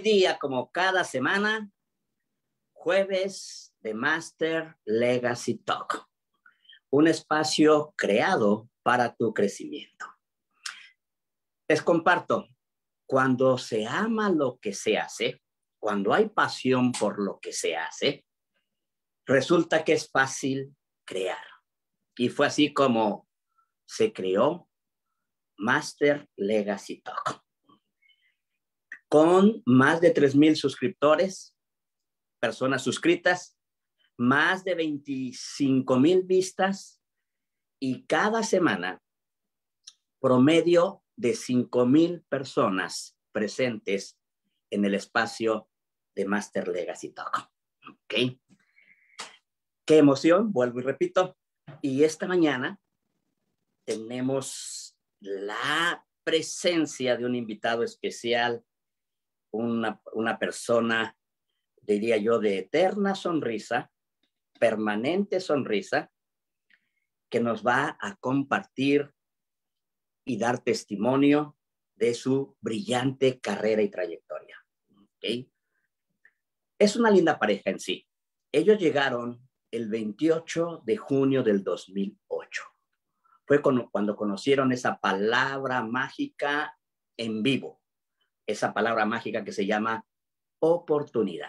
día, como cada semana, jueves de Master Legacy Talk, un espacio creado para tu crecimiento. Les comparto, cuando se ama lo que se hace, cuando hay pasión por lo que se hace, resulta que es fácil crear. Y fue así como se creó Master Legacy Talk con más de 3.000 suscriptores, personas suscritas, más de 25.000 vistas y cada semana promedio de 5.000 personas presentes en el espacio de Master Legacy Talk. ¿Okay? Qué emoción, vuelvo y repito. Y esta mañana tenemos la presencia de un invitado especial una, persona, diría yo, de eterna sonrisa, permanente sonrisa, que nos va a compartir y dar testimonio de su brillante carrera y trayectoria. Es una linda pareja en sí. Ellos llegaron el 28 de junio del 2008. Fue cuando conocieron esa palabra mágica en vivo, esa palabra mágica que se llama oportunidad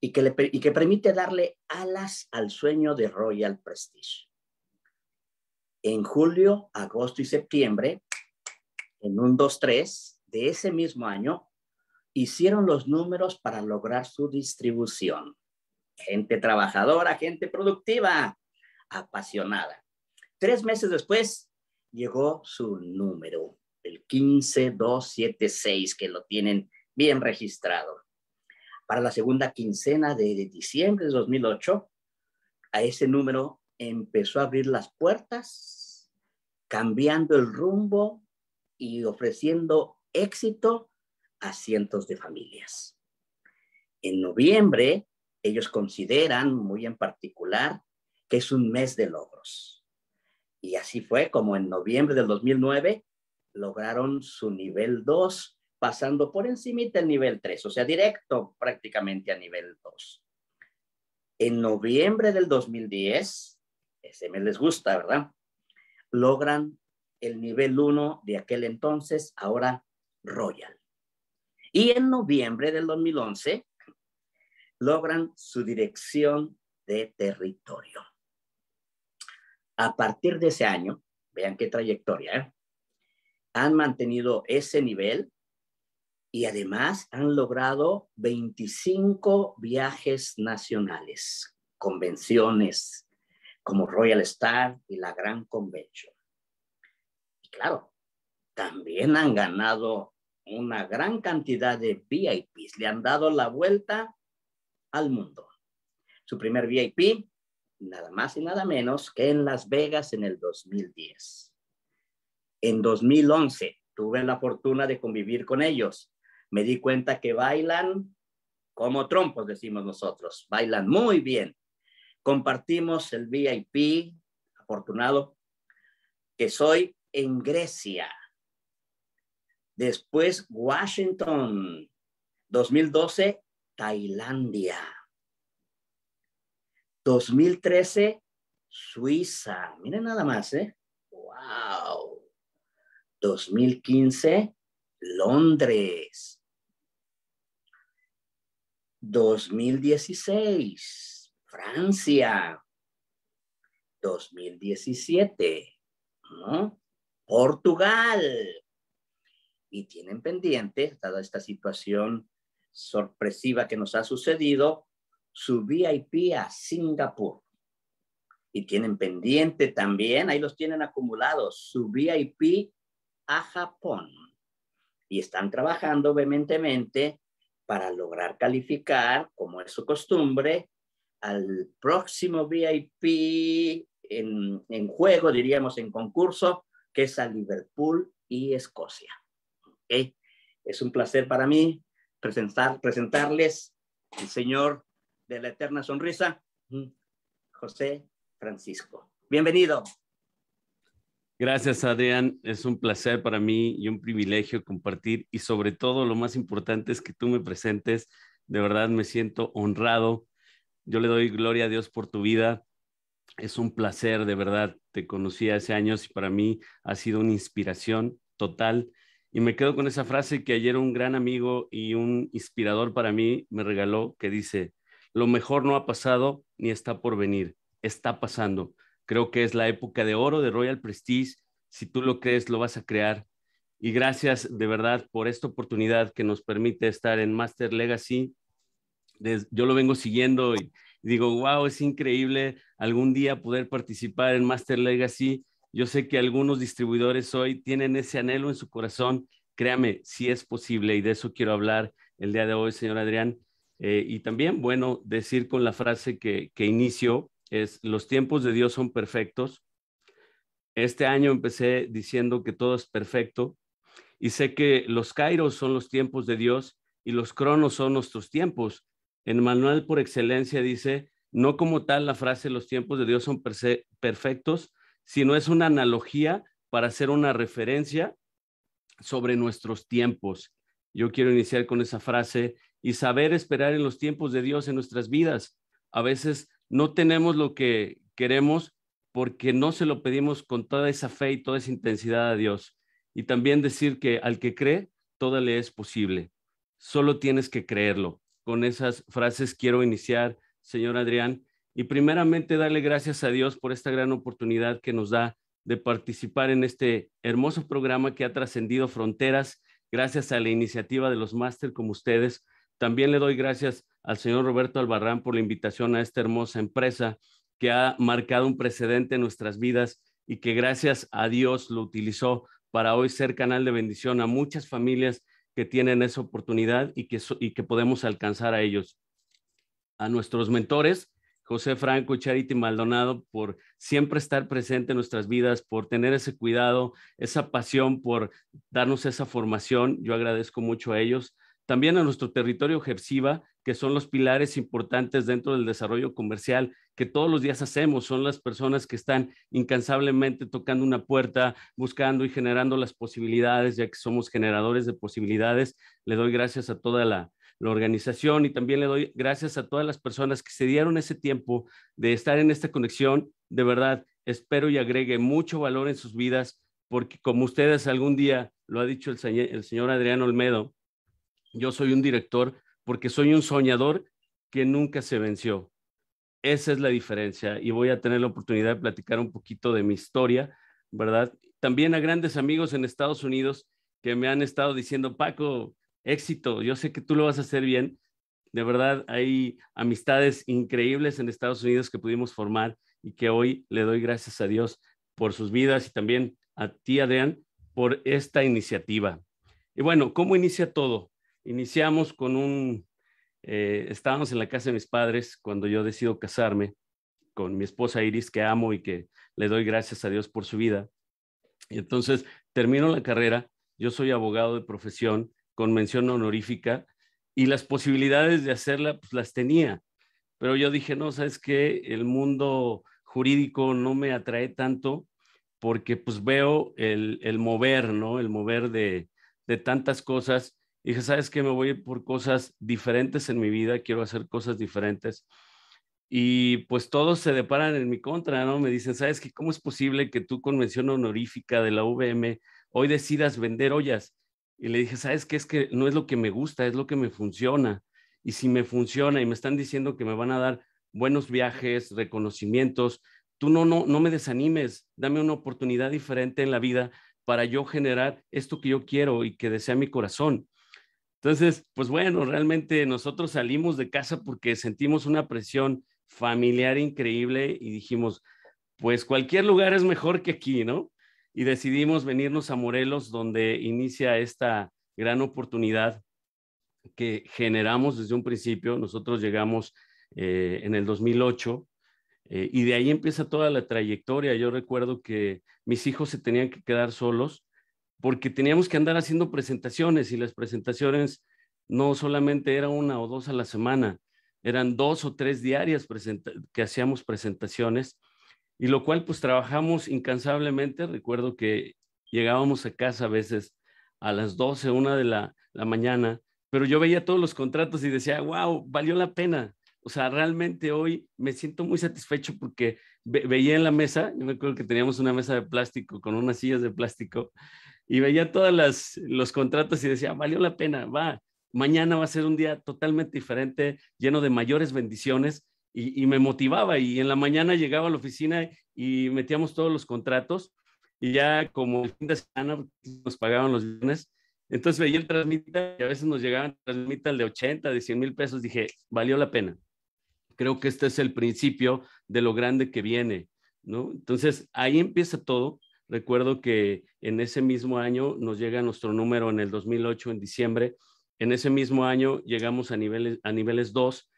y que, que permite darle alas al sueño de Royal Prestige. En julio, agosto y septiembre, en un 2-3 de ese mismo año, hicieron los números para lograr su distribución. Gente trabajadora, gente productiva, apasionada. Tres meses después llegó su número el 15276, que lo tienen bien registrado. Para la segunda quincena de diciembre de 2008, a ese número empezó a abrir las puertas, cambiando el rumbo y ofreciendo éxito a cientos de familias. En noviembre, ellos consideran, muy en particular, que es un mes de logros. Y así fue como en noviembre del 2009 lograron su nivel 2, pasando por encima del nivel 3, o sea, directo prácticamente a nivel 2. En noviembre del 2010, ese me les gusta, ¿verdad? Logran el nivel 1 de aquel entonces, ahora Royal. Y en noviembre del 2011, logran su dirección de territorio. A partir de ese año, vean qué trayectoria, ¿eh? han mantenido ese nivel y además han logrado 25 viajes nacionales, convenciones como Royal Star y la Gran Convention. Y claro, también han ganado una gran cantidad de VIPs, le han dado la vuelta al mundo. Su primer VIP, nada más y nada menos que en Las Vegas en el 2010. En 2011 tuve la fortuna de convivir con ellos. Me di cuenta que bailan como trompos, decimos nosotros. Bailan muy bien. Compartimos el VIP, afortunado, que soy en Grecia. Después Washington. 2012, Tailandia. 2013, Suiza. Miren nada más, ¿eh? ¡Wow! 2015, Londres. 2016, Francia. 2017, ¿no? Portugal. Y tienen pendiente, dada esta situación sorpresiva que nos ha sucedido, su VIP a Singapur. Y tienen pendiente también, ahí los tienen acumulados, su VIP a Japón y están trabajando vehementemente para lograr calificar, como es su costumbre, al próximo VIP en, en juego, diríamos en concurso, que es a Liverpool y Escocia. ¿Okay? Es un placer para mí presentar, presentarles el señor de la eterna sonrisa, mm, José Francisco. Bienvenido. Gracias, Adrián. Es un placer para mí y un privilegio compartir y sobre todo lo más importante es que tú me presentes. De verdad me siento honrado. Yo le doy gloria a Dios por tu vida. Es un placer, de verdad. Te conocí hace años y para mí ha sido una inspiración total. Y me quedo con esa frase que ayer un gran amigo y un inspirador para mí me regaló que dice, lo mejor no ha pasado ni está por venir, está pasando Creo que es la época de oro de Royal Prestige. Si tú lo crees, lo vas a crear. Y gracias de verdad por esta oportunidad que nos permite estar en Master Legacy. yo lo vengo siguiendo y digo, wow, es increíble algún día poder participar en Master Legacy. Yo sé que algunos distribuidores hoy tienen ese anhelo en su corazón. Créame, si es posible y de eso quiero hablar el día de hoy, señor Adrián. Eh, y también, bueno, decir con la frase que, que es los tiempos de Dios son perfectos. Este año empecé diciendo que todo es perfecto y sé que los kairos son los tiempos de Dios y los cronos son nuestros tiempos. En Manuel por excelencia dice, no como tal la frase los tiempos de Dios son perfectos, sino es una analogía para hacer una referencia sobre nuestros tiempos. Yo quiero iniciar con esa frase y saber esperar en los tiempos de Dios en nuestras vidas. A veces no tenemos lo que queremos porque no se lo pedimos con toda esa fe y toda esa intensidad a Dios. Y también decir que al que cree, todo le es posible. Solo tienes que creerlo. Con esas frases quiero iniciar, señor Adrián, y primeramente darle gracias a Dios por esta gran oportunidad que nos da de participar en este hermoso programa que ha trascendido fronteras gracias a la iniciativa de los máster como ustedes. También le doy gracias al señor Roberto Albarrán por la invitación a esta hermosa empresa que ha marcado un precedente en nuestras vidas y que gracias a Dios lo utilizó para hoy ser canal de bendición a muchas familias que tienen esa oportunidad y que, y que podemos alcanzar a ellos. A nuestros mentores, José Franco y Charity Maldonado, por siempre estar presente en nuestras vidas, por tener ese cuidado, esa pasión, por darnos esa formación. Yo agradezco mucho a ellos. También a nuestro territorio Jepsiba, que son los pilares importantes dentro del desarrollo comercial que todos los días hacemos, son las personas que están incansablemente tocando una puerta, buscando y generando las posibilidades, ya que somos generadores de posibilidades. Le doy gracias a toda la, organización y también le doy gracias a todas las personas que se dieron ese tiempo de estar en esta conexión. De verdad, espero y agregue mucho valor en sus vidas, porque como ustedes algún día lo ha dicho el, el señor Adrián Olmedo, yo soy un director porque soy un soñador que nunca se venció. Esa es la diferencia y voy a tener la oportunidad de platicar un poquito de mi historia, ¿verdad? También a grandes amigos en Estados Unidos que me han estado diciendo, Paco, éxito, yo sé que tú lo vas a hacer bien. De verdad, hay amistades increíbles en Estados Unidos que pudimos formar y que hoy le doy gracias a Dios por sus vidas y también a ti, Adrián, por esta iniciativa. Y bueno, ¿cómo inicia todo? Iniciamos con un, eh, estábamos en la casa de mis padres cuando yo decido casarme con mi esposa Iris, que amo y que le doy gracias a Dios por su vida. Y entonces termino la carrera, yo soy abogado de profesión con mención honorífica y las posibilidades de hacerla pues las tenía, pero yo dije, no, sabes que el mundo jurídico no me atrae tanto porque pues veo el, el mover, ¿no? El mover de, de tantas cosas dije, ¿sabes qué? Me voy por cosas diferentes en mi vida, quiero hacer cosas diferentes. Y pues todos se deparan en mi contra, ¿no? Me dicen, ¿sabes qué? ¿Cómo es posible que tú con mención honorífica de la VM hoy decidas vender ollas? Y le dije, ¿sabes qué? Es que no es lo que me gusta, es lo que me funciona. Y si me funciona y me están diciendo que me van a dar buenos viajes, reconocimientos, tú no, no, no me desanimes, dame una oportunidad diferente en la vida para yo generar esto que yo quiero y que desea mi corazón. Entonces, pues bueno, realmente nosotros salimos de casa porque sentimos una presión familiar increíble y dijimos, pues cualquier lugar es mejor que aquí, ¿no? Y decidimos venirnos a Morelos, donde inicia esta gran oportunidad que generamos desde un principio. Nosotros llegamos eh, en el 2008 eh, y de ahí empieza toda la trayectoria. Yo recuerdo que mis hijos se tenían que quedar solos porque teníamos que andar haciendo presentaciones y las presentaciones no solamente era una o dos a la semana, eran dos o tres diarias que hacíamos presentaciones y lo cual pues trabajamos incansablemente. Recuerdo que llegábamos a casa a veces a las 12, una de la, la mañana, pero yo veía todos los contratos y decía, wow, valió la pena. O sea, realmente hoy me siento muy satisfecho porque veía en la mesa, yo me acuerdo que teníamos una mesa de plástico con unas sillas de plástico y veía todos los contratos y decía, ah, valió la pena, va, mañana va a ser un día totalmente diferente, lleno de mayores bendiciones y, me motivaba y en la mañana llegaba a la oficina y metíamos todos los contratos y ya como el fin de semana pues, nos pagaban los viernes, entonces veía el transmita y a veces nos llegaban transmitas de 80, de 100 mil pesos, dije, valió la pena. Creo que este es el principio de lo grande que viene, ¿no? Entonces ahí empieza todo Recuerdo que en ese mismo año nos llega nuestro número en el 2008, en diciembre. En ese mismo año llegamos a niveles, a niveles 2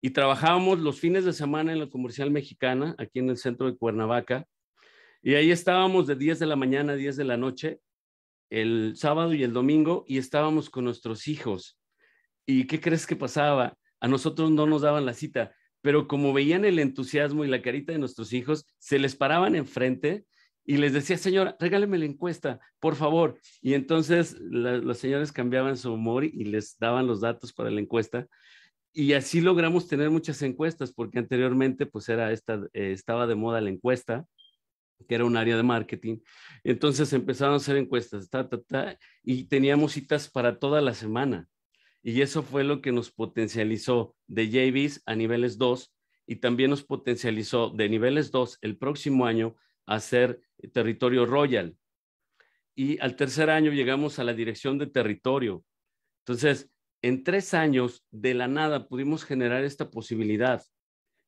y trabajábamos los fines de semana en la comercial mexicana, aquí en el centro de Cuernavaca. Y ahí estábamos de 10 de la mañana a 10 de la noche, el sábado y el domingo, y estábamos con nuestros hijos. ¿Y qué crees que pasaba? A nosotros no nos daban la cita, pero como veían el entusiasmo y la carita de nuestros hijos, se les paraban enfrente y les decía, señora, regáleme la encuesta, por favor. Y entonces los señores cambiaban su humor y les daban los datos para la encuesta. Y así logramos tener muchas encuestas, porque anteriormente pues era esta, eh, estaba de moda la encuesta, que era un área de marketing. Entonces empezaron a hacer encuestas, y teníamos citas para toda la semana. Y eso fue lo que nos potencializó de JVs a niveles 2 y también nos potencializó de niveles 2 el próximo año a ser territorio royal. Y al tercer año llegamos a la dirección de territorio. Entonces, en tres años, de la nada, pudimos generar esta posibilidad.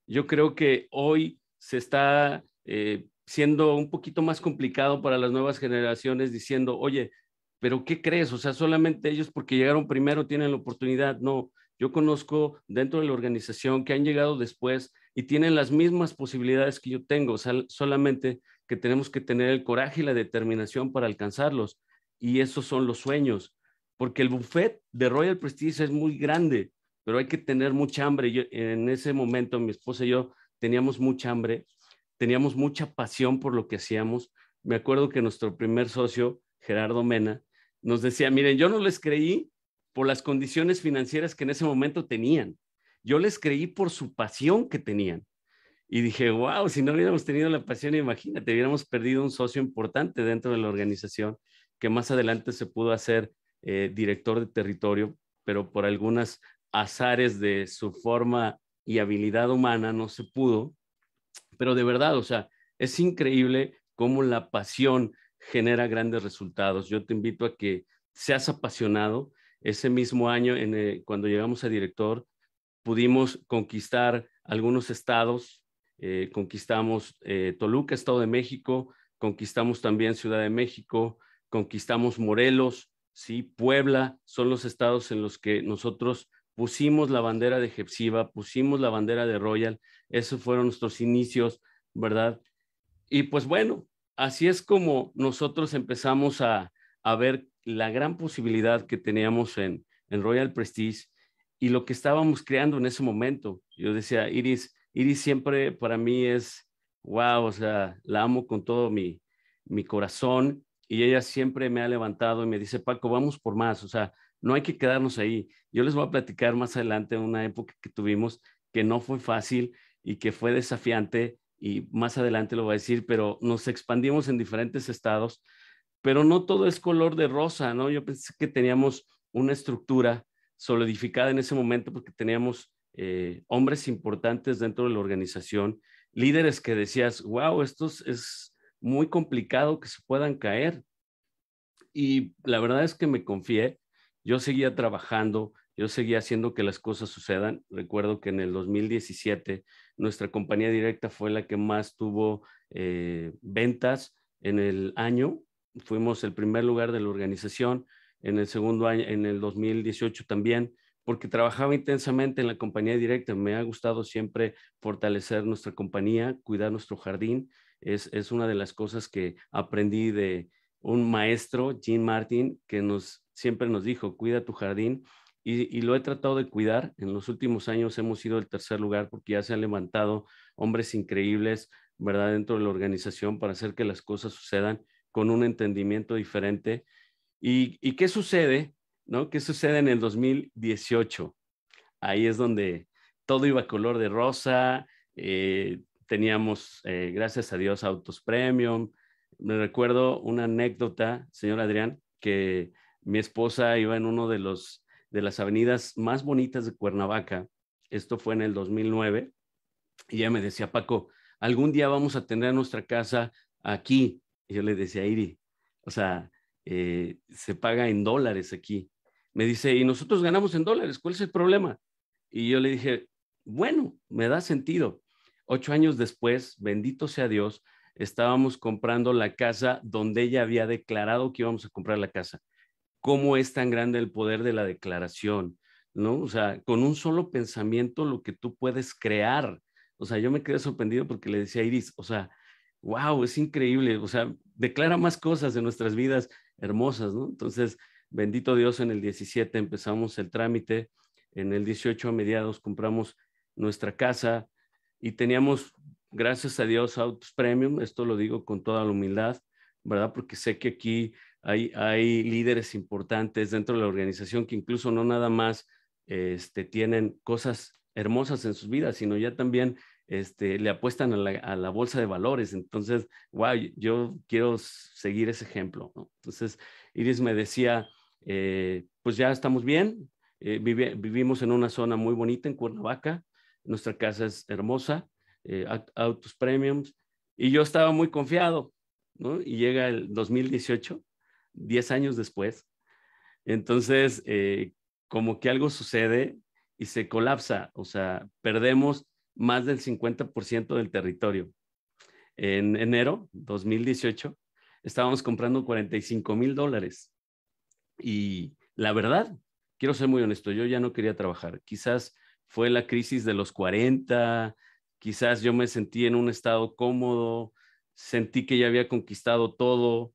Yo creo que hoy se está eh, siendo un poquito más complicado para las nuevas generaciones diciendo, oye, pero ¿qué crees? O sea, solamente ellos porque llegaron primero tienen la oportunidad. No, yo conozco dentro de la organización que han llegado después y tienen las mismas posibilidades que yo tengo, solamente que tenemos que tener el coraje y la determinación para alcanzarlos. Y esos son los sueños, porque el buffet de Royal Prestige es muy grande, pero hay que tener mucha hambre. Yo, en ese momento mi esposa y yo teníamos mucha hambre, teníamos mucha pasión por lo que hacíamos. Me acuerdo que nuestro primer socio, Gerardo Mena, nos decía, miren, yo no les creí por las condiciones financieras que en ese momento tenían yo les creí por su pasión que tenían. Y dije, wow, si no hubiéramos tenido la pasión, imagínate, hubiéramos perdido un socio importante dentro de la organización que más adelante se pudo hacer eh, director de territorio, pero por algunas azares de su forma y habilidad humana no se pudo. Pero de verdad, o sea, es increíble cómo la pasión genera grandes resultados. Yo te invito a que seas apasionado. Ese mismo año, eh, cuando llegamos a director, pudimos conquistar algunos estados, eh, conquistamos eh, Toluca, Estado de México, conquistamos también Ciudad de México, conquistamos Morelos, ¿sí? Puebla, son los estados en los que nosotros pusimos la bandera de Jepsiba, pusimos la bandera de Royal, esos fueron nuestros inicios, ¿verdad? Y pues bueno, así es como nosotros empezamos a, a ver la gran posibilidad que teníamos en, en Royal Prestige y lo que estábamos creando en ese momento. Yo decía, Iris, Iris siempre para mí es, wow, o sea, la amo con todo mi, corazón y ella siempre me ha levantado y me dice, Paco, vamos por más, o sea, no hay que quedarnos ahí. Yo les voy a platicar más adelante una época que tuvimos que no fue fácil y que fue desafiante y más adelante lo voy a decir, pero nos expandimos en diferentes estados, pero no todo es color de rosa, ¿no? Yo pensé que teníamos una estructura solidificada en ese momento porque teníamos eh, hombres importantes dentro de la organización, líderes que decías, wow, esto es muy complicado que se puedan caer. Y la verdad es que me confié, yo seguía trabajando, yo seguía haciendo que las cosas sucedan. Recuerdo que en el 2017 nuestra compañía directa fue la que más tuvo eh, ventas en el año. Fuimos el primer lugar de la organización en el segundo año, en el 2018 también, porque trabajaba intensamente en la compañía directa. Me ha gustado siempre fortalecer nuestra compañía, cuidar nuestro jardín. Es, una de las cosas que aprendí de un maestro, Jean Martin, que nos, siempre nos dijo, cuida tu jardín. Y, lo he tratado de cuidar. En los últimos años hemos ido el tercer lugar porque ya se han levantado hombres increíbles, ¿verdad? Dentro de la organización para hacer que las cosas sucedan con un entendimiento diferente. ¿Y, qué sucede? ¿no? ¿Qué sucede en el 2018? Ahí es donde todo iba color de rosa, eh, teníamos, eh, gracias a Dios, autos premium. Me recuerdo una anécdota, señor Adrián, que mi esposa iba en una de de las avenidas más bonitas de Cuernavaca. Esto fue en el 2009 y ella me decía, "Paco, algún día vamos a tener nuestra casa aquí." Y yo le decía, "Iri, o sea, eh, se paga en dólares aquí. Me dice, y nosotros ganamos en dólares, ¿cuál es el problema? Y yo le dije, bueno, me da sentido. Ocho años después, bendito sea Dios, estábamos comprando la casa donde ella había declarado que íbamos a comprar la casa. ¿Cómo es tan grande el poder de la declaración? ¿No? O sea, con un solo pensamiento lo que tú puedes crear. O sea, yo me quedé sorprendido porque le decía a Iris, o sea, wow, es increíble. O sea, declara más cosas de nuestras vidas hermosas, ¿no? Entonces, bendito Dios, en el 17 empezamos el trámite, en el 18 a mediados compramos nuestra casa y teníamos, gracias a Dios, autos premium, esto lo digo con toda la humildad, ¿verdad? Porque sé que aquí hay, hay líderes importantes dentro de la organización que incluso no nada más este, tienen cosas hermosas en sus vidas, sino ya también este, le apuestan a la, bolsa de valores. Entonces, wow, yo quiero seguir ese ejemplo. Entonces, Iris me decía, eh, pues ya estamos bien, eh, vivimos en una zona muy bonita en Cuernavaca, nuestra casa es hermosa, eh, autos premiums, y yo estaba muy confiado, ¿no? Y llega el 2018, 10 años después, entonces como que algo sucede y se colapsa, o sea, perdemos más del 50% del territorio. En enero 2018 estábamos comprando 45 mil dólares. Y la verdad, quiero ser muy honesto, yo ya no quería trabajar. Quizás fue la crisis de los 40, quizás yo me sentí en un estado cómodo, sentí que ya había conquistado todo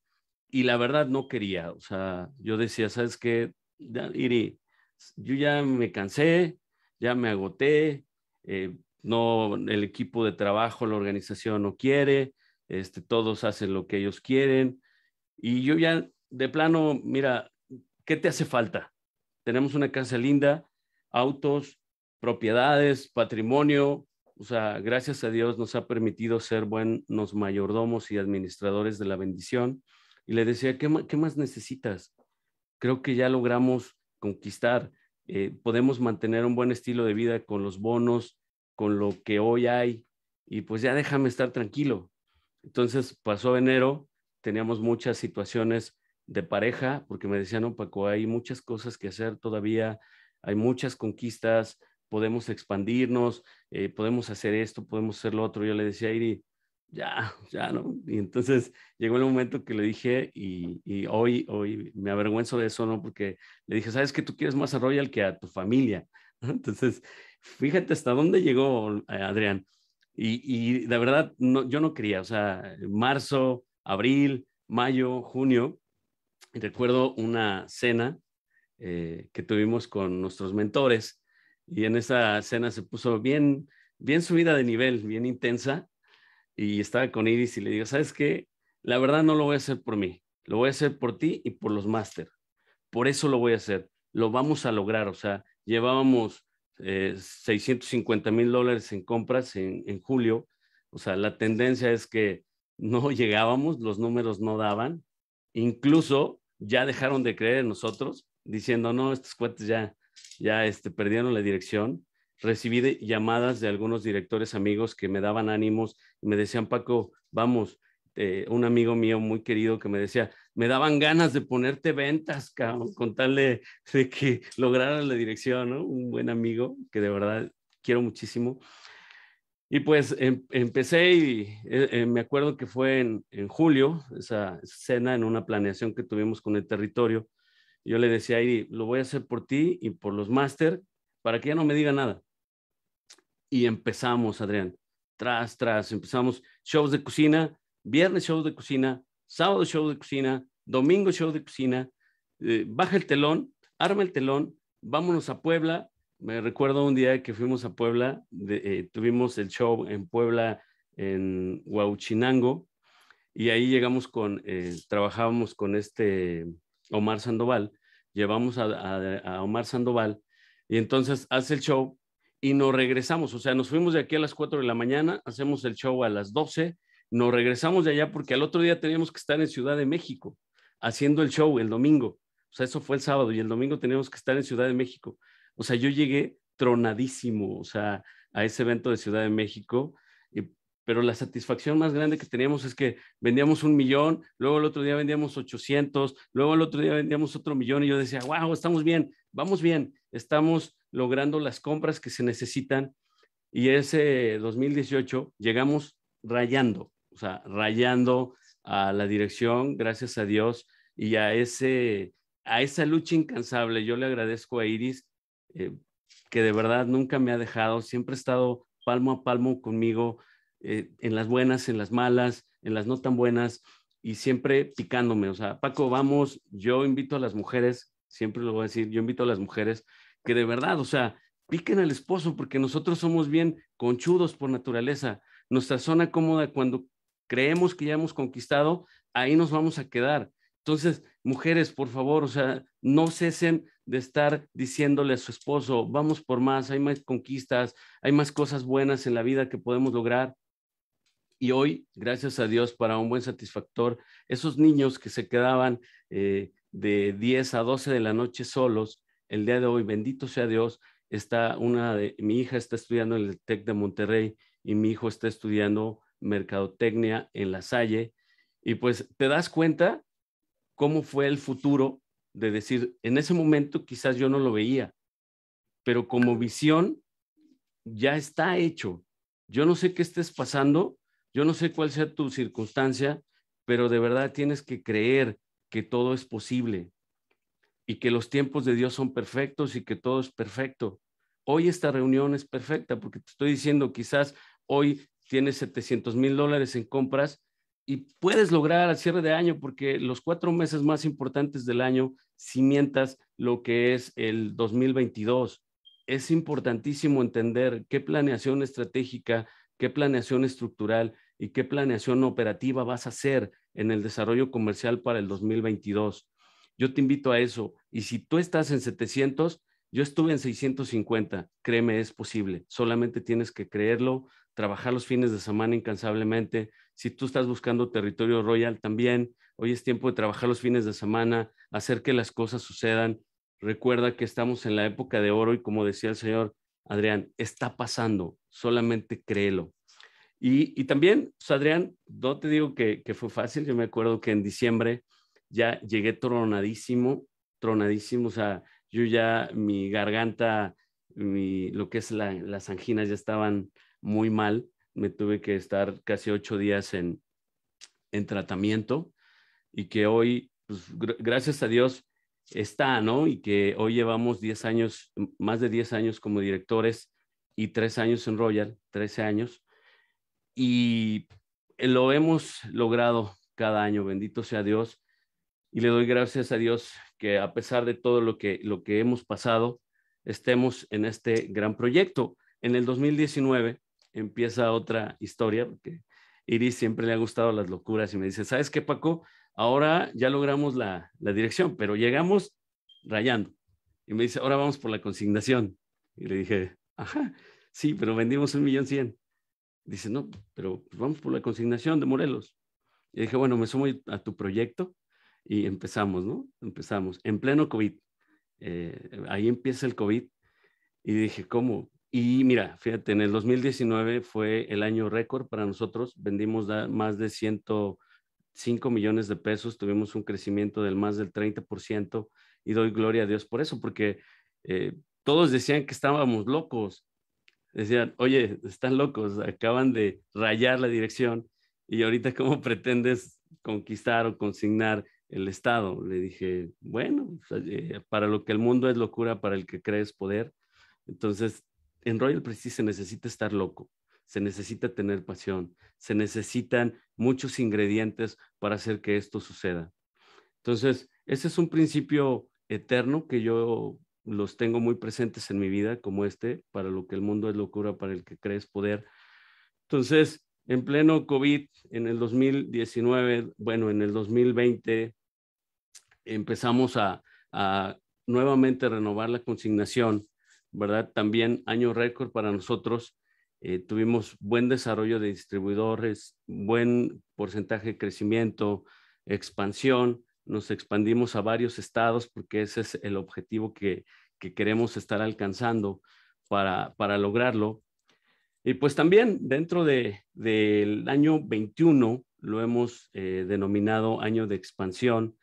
y la verdad no quería. O sea, yo decía, ¿sabes qué? Iri, yo ya me cansé, ya me agoté, eh, no el equipo de trabajo, la organización no quiere, este, todos hacen lo que ellos quieren. Y yo ya, de plano, mira, ¿qué te hace falta? Tenemos una casa linda, autos, propiedades, patrimonio. O sea, gracias a Dios nos ha permitido ser buenos mayordomos y administradores de la bendición. Y le decía, ¿qué, más necesitas? Creo que ya logramos conquistar, eh, podemos mantener un buen estilo de vida con los bonos, con lo que hoy hay y pues ya déjame estar tranquilo. Entonces pasó enero, teníamos muchas situaciones de pareja, porque me decían, no, Paco, hay muchas cosas que hacer todavía, hay muchas conquistas, podemos expandirnos, eh, podemos hacer esto, podemos hacer lo otro. Yo le decía a Iri, ya, ya, ¿no? Y entonces llegó el momento que le dije, y, hoy, hoy me avergüenzo de eso, ¿no? Porque le dije, sabes que tú quieres más a Royal que a tu familia. Entonces, Fíjate hasta dónde llegó eh, Adrián. Y, y, la verdad, yo no quería, o sea, marzo, abril, mayo, junio. Recuerdo una cena eh, que tuvimos con nuestros mentores y en esa cena se puso bien, bien subida de nivel, bien intensa. Y estaba con Iris y le digo, ¿sabes qué? La verdad no lo voy a hacer por mí, lo voy a hacer por ti y por los máster. Por eso lo voy a hacer, lo vamos a lograr. O sea, llevábamos 650 eh, mil dólares en compras en, en, julio. O sea, la tendencia es que no llegábamos, los números no daban. Incluso ya dejaron de creer en nosotros, diciendo, no, estos cuates ya, ya este, perdieron la dirección. Recibí llamadas de algunos directores amigos que me daban ánimos me decían, Paco, vamos, eh, un amigo mío muy querido que me decía, me daban ganas de ponerte ventas, con tal de, que lograra la dirección, Un buen amigo que de verdad quiero muchísimo. Y pues em, empecé y eh, eh, me acuerdo que fue en, julio, esa cena en una planeación que tuvimos con el territorio. Yo le decía, Iri, lo voy a hacer por ti y por los máster para que ya no me diga nada. Y empezamos, Adrián, tras, tras, empezamos shows de cocina, viernes show de cocina, sábado show de cocina, domingo show de cocina, eh, baja el telón, arma el telón, vámonos a Puebla. Me recuerdo un día que fuimos a Puebla, eh, tuvimos el show en Puebla, en Huachinango, y ahí llegamos con, eh, trabajábamos con este Omar Sandoval, llevamos a, a Omar Sandoval, y entonces hace el show, y nos regresamos, o sea, nos fuimos de aquí a las 4 de la mañana, hacemos el show a las 12 nos regresamos de allá porque al otro día teníamos que estar en Ciudad de México haciendo el show el domingo. O sea, eso fue el sábado y el domingo teníamos que estar en Ciudad de México. O sea, yo llegué tronadísimo, o sea, a ese evento de Ciudad de México. pero la satisfacción más grande que teníamos es que vendíamos un millón, luego el otro día vendíamos 800, luego el otro día vendíamos otro millón y yo decía, wow, estamos bien, vamos bien, estamos logrando las compras que se necesitan. Y ese 2018 llegamos rayando, o sea, rayando a la dirección, gracias a Dios, y a, ese, a esa lucha incansable. Yo le agradezco a Iris, eh, que de verdad nunca me ha dejado, siempre ha estado palmo a palmo conmigo, eh, en las buenas, en las malas, en las no tan buenas, y siempre picándome. O sea, Paco, vamos, yo invito a las mujeres, siempre lo voy a decir, yo invito a las mujeres que de verdad, o sea, piquen al esposo porque nosotros somos bien conchudos por naturaleza. Nuestra zona cómoda cuando creemos que ya hemos conquistado, ahí nos vamos a quedar. Entonces, mujeres, por favor, o sea, no cesen de estar diciéndole a su esposo, vamos por más, hay más conquistas, hay más cosas buenas en la vida que podemos lograr. Y hoy, gracias a Dios, para un buen satisfactor, esos niños que se quedaban eh, de 10 a 12 de la noche solos, el día de hoy, bendito sea Dios, está una de, mi hija está estudiando en el TEC de Monterrey y mi hijo está estudiando mercadotecnia en La Salle, y pues te das cuenta cómo fue el futuro de decir, en ese momento quizás yo no lo veía, pero como visión ya está hecho. Yo no sé qué estés pasando, yo no sé cuál sea tu circunstancia, pero de verdad tienes que creer que todo es posible y que los tiempos de Dios son perfectos y que todo es perfecto. Hoy esta reunión es perfecta porque te estoy diciendo, quizás hoy tienes 700 mil dólares en compras y puedes lograr al cierre de año porque los cuatro meses más importantes del año cimientas lo que es el 2022. Es importantísimo entender qué planeación estratégica, qué planeación estructural y qué planeación operativa vas a hacer en el desarrollo comercial para el 2022. Yo te invito a eso. Y si tú estás en 700, yo estuve en 650. Créeme, es posible. Solamente tienes que creerlo, trabajar los fines de semana incansablemente. Si tú estás buscando territorio royal también, hoy es tiempo de trabajar los fines de semana, hacer que las cosas sucedan. Recuerda que estamos en la época de oro y como decía el señor Adrián, está pasando, solamente créelo. Y, también, pues, Adrián, no te digo que, fue fácil, yo me acuerdo que en diciembre ya llegué tronadísimo, tronadísimo, o sea, yo ya mi garganta, mi, lo que es las anginas ya estaban muy mal. Me tuve que estar casi ocho días en, en tratamiento y que hoy, pues, gracias a Dios, está, ¿no? Y que hoy llevamos 10 años, más de 10 años como directores y tres años en Royal, 13 años. Y lo hemos logrado cada año, bendito sea Dios. Y le doy gracias a Dios que a pesar de todo lo que, lo que hemos pasado, estemos en este gran proyecto. En el 2019 empieza otra historia, porque Iris siempre le ha gustado las locuras y me dice, ¿sabes qué, Paco? Ahora ya logramos la, la dirección, pero llegamos rayando. Y me dice, ahora vamos por la consignación. Y le dije, ajá, sí, pero vendimos un millón cien. Dice, no, pero pues vamos por la consignación de Morelos. Y dije, bueno, me sumo a tu proyecto y empezamos, ¿no? Empezamos, en pleno COVID. Eh, ahí empieza el COVID y dije, ¿cómo? Y mira, fíjate, en el 2019 fue el año récord para nosotros. Vendimos más de 105 millones de pesos, tuvimos un crecimiento del más del 30% y doy gloria a Dios por eso, porque eh, todos decían que estábamos locos. Decían, oye, están locos, acaban de rayar la dirección y ahorita cómo pretendes conquistar o consignar el Estado. Le dije, bueno, pues, eh, para lo que el mundo es locura, para el que crees poder. Entonces en Royal Prestige se necesita estar loco, se necesita tener pasión, se necesitan muchos ingredientes para hacer que esto suceda. Entonces, ese es un principio eterno que yo los tengo muy presentes en mi vida, como este, para lo que el mundo es locura, para el que crees poder. Entonces, en pleno COVID, en el 2019, bueno, en el 2020, empezamos a, a nuevamente renovar la consignación ¿verdad? También año récord para nosotros. Eh, tuvimos buen desarrollo de distribuidores, buen porcentaje de crecimiento, expansión. Nos expandimos a varios estados porque ese es el objetivo que, queremos estar alcanzando para, lograrlo. Y pues también dentro del año 21 lo hemos eh, denominado año de expansión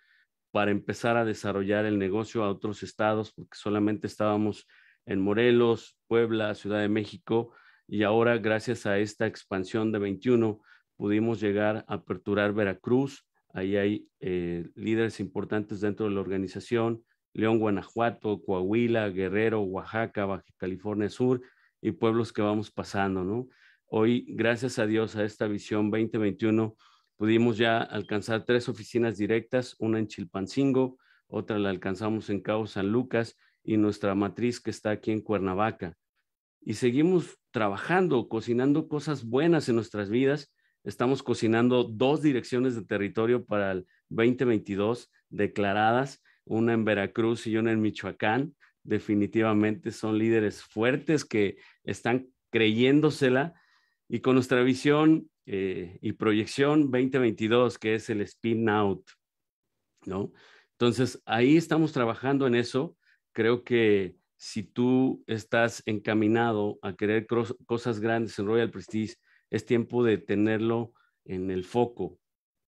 para empezar a desarrollar el negocio a otros estados porque solamente estábamos en Morelos, Puebla, Ciudad de México, y ahora gracias a esta expansión de 21 pudimos llegar a aperturar Veracruz. Ahí hay eh, líderes importantes dentro de la organización, León, Guanajuato, Coahuila, Guerrero, Oaxaca, Baja California Sur y pueblos que vamos pasando, ¿no? Hoy, gracias a Dios, a esta visión 2021, pudimos ya alcanzar tres oficinas directas, una en Chilpancingo, otra la alcanzamos en Cabo San Lucas y nuestra matriz que está aquí en Cuernavaca. Y seguimos trabajando, cocinando cosas buenas en nuestras vidas. Estamos cocinando dos direcciones de territorio para el 2022 declaradas, una en Veracruz y una en Michoacán. Definitivamente son líderes fuertes que están creyéndosela y con nuestra visión eh, y proyección 2022, que es el spin out, ¿no? Entonces, ahí estamos trabajando en eso creo que si tú estás encaminado a querer cosas grandes en Royal Prestige, es tiempo de tenerlo en el foco,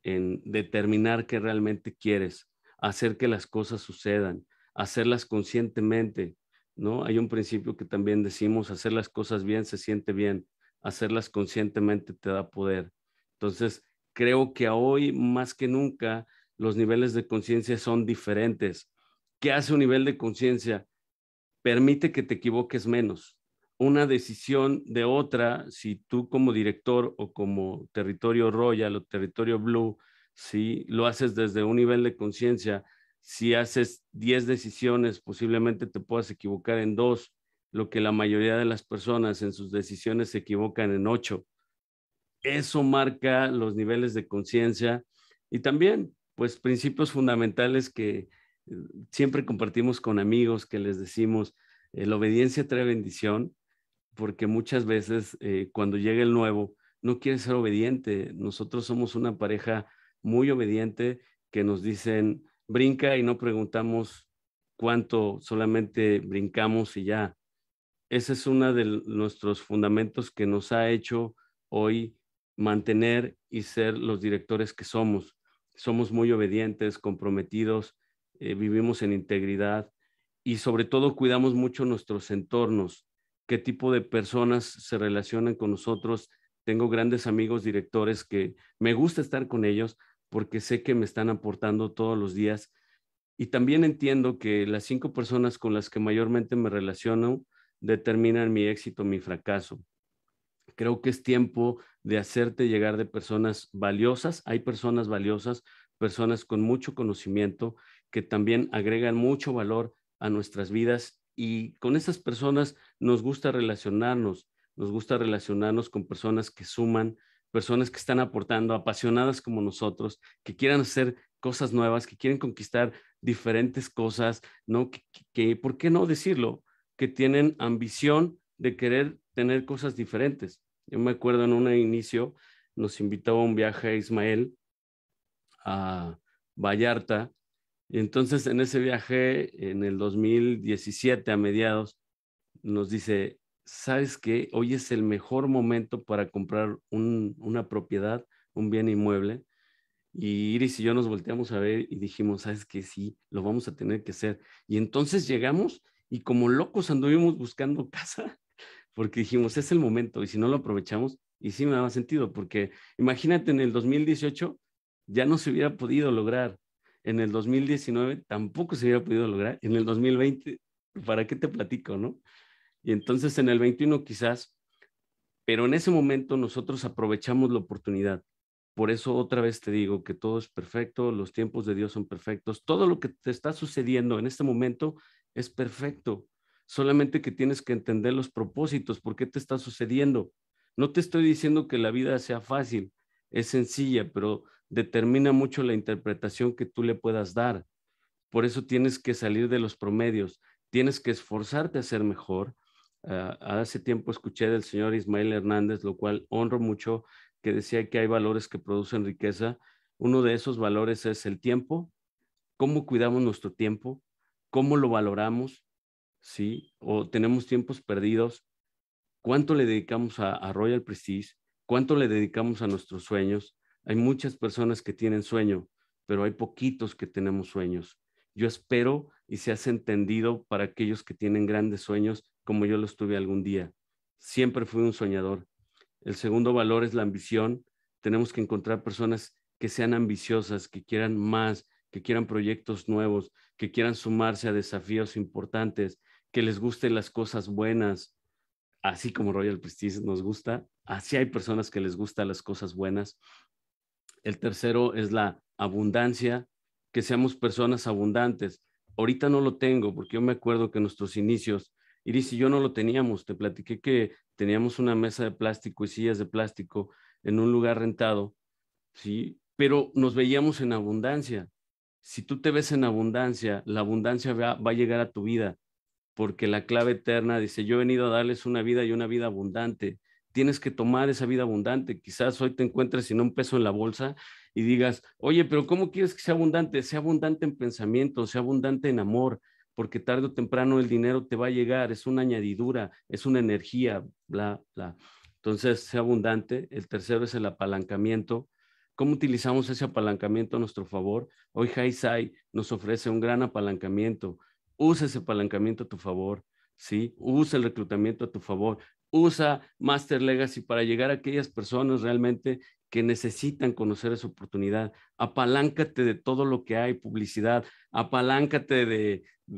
en determinar qué realmente quieres, hacer que las cosas sucedan, hacerlas conscientemente, ¿no? Hay un principio que también decimos, hacer las cosas bien se siente bien, hacerlas conscientemente te da poder. Entonces, creo que hoy más que nunca los niveles de conciencia son diferentes que hace un nivel de conciencia, permite que te equivoques menos. Una decisión de otra, si tú como director o como territorio royal o territorio blue, si lo haces desde un nivel de conciencia, si haces 10 decisiones, posiblemente te puedas equivocar en dos, lo que la mayoría de las personas en sus decisiones se equivocan en ocho. Eso marca los niveles de conciencia y también, pues, principios fundamentales que, siempre compartimos con amigos que les decimos, eh, la obediencia trae bendición, porque muchas veces eh, cuando llega el nuevo, no quiere ser obediente. Nosotros somos una pareja muy obediente que nos dicen, brinca y no preguntamos cuánto, solamente brincamos y ya. Ese es uno de nuestros fundamentos que nos ha hecho hoy mantener y ser los directores que somos. Somos muy obedientes, comprometidos, eh, vivimos en integridad y sobre todo cuidamos mucho nuestros entornos, qué tipo de personas se relacionan con nosotros. Tengo grandes amigos directores que me gusta estar con ellos porque sé que me están aportando todos los días y también entiendo que las cinco personas con las que mayormente me relaciono determinan mi éxito, mi fracaso. Creo que es tiempo de hacerte llegar de personas valiosas. Hay personas valiosas, personas con mucho conocimiento que también agregan mucho valor a nuestras vidas y con esas personas nos gusta relacionarnos, nos gusta relacionarnos con personas que suman, personas que están aportando, apasionadas como nosotros, que quieran hacer cosas nuevas, que quieren conquistar diferentes cosas, ¿no? Que, ¿Por qué no decirlo? Que tienen ambición de querer tener cosas diferentes. Yo me acuerdo en un inicio, nos invitó a un viaje a Ismael, a Vallarta, y entonces en ese viaje, en el 2017 a mediados, nos dice, ¿sabes qué? Hoy es el mejor momento para comprar una propiedad, un bien inmueble. Y Iris y yo nos volteamos a ver y dijimos, ¿sabes qué? Sí, lo vamos a tener que hacer. Y entonces llegamos y como locos anduvimos buscando casa, porque dijimos, es el momento y si no lo aprovechamos, y sí me daba sentido, porque imagínate en el 2018 ya no se hubiera podido lograr en el 2019 tampoco se hubiera podido lograr, en el 2020, ¿para qué te platico, no? Y entonces en el 21 quizás, pero en ese momento nosotros aprovechamos la oportunidad. Por eso otra vez te digo que todo es perfecto, los tiempos de Dios son perfectos, todo lo que te está sucediendo en este momento es perfecto, solamente que tienes que entender los propósitos, por qué te está sucediendo. No te estoy diciendo que la vida sea fácil, es sencilla, pero determina mucho la interpretación que tú le puedas dar. Por eso tienes que salir de los promedios, tienes que esforzarte a ser mejor. Ah, hace tiempo escuché del señor Ismael Hernández, lo cual honro mucho, que decía que hay valores que producen riqueza. Uno de esos valores es el tiempo, cómo cuidamos nuestro tiempo, cómo lo valoramos, ¿sí? O tenemos tiempos perdidos, cuánto le dedicamos a Royal Prestige, cuánto le dedicamos a nuestros sueños, hay muchas personas que tienen sueño, pero hay poquitos que tenemos sueños. Yo espero y se hace entendido para aquellos que tienen grandes sueños como yo los tuve algún día. Siempre fui un soñador. El segundo valor es la ambición. Tenemos que encontrar personas que sean ambiciosas, que quieran más, que quieran proyectos nuevos, que quieran sumarse a desafíos importantes, que les gusten las cosas buenas. Así como Royal Prestige nos gusta, así hay personas que les gustan las cosas buenas el tercero es la abundancia, que seamos personas abundantes. Ahorita no lo tengo porque yo me acuerdo que nuestros inicios, Iris y yo no lo teníamos. Te platiqué que teníamos una mesa de plástico y sillas de plástico en un lugar rentado, ¿sí? Pero nos veíamos en abundancia. Si tú te ves en abundancia, la abundancia va, va a llegar a tu vida, porque la clave eterna dice, yo he venido a darles una vida y una vida abundante tienes que tomar esa vida abundante. Quizás hoy te encuentres sin un peso en la bolsa y digas, oye, pero ¿cómo quieres que sea abundante? Sea abundante en pensamiento, sea abundante en amor, porque tarde o temprano el dinero te va a llegar, es una añadidura, es una energía, bla, bla. Entonces, sea abundante. El tercero es el apalancamiento. ¿Cómo utilizamos ese apalancamiento a nuestro favor? Hoy Sai nos ofrece un gran apalancamiento. Usa ese apalancamiento a tu favor, ¿sí? Usa el reclutamiento a tu favor usa Master Legacy para llegar a aquellas personas realmente que necesitan conocer esa oportunidad. Apaláncate de todo lo que hay, publicidad, apaláncate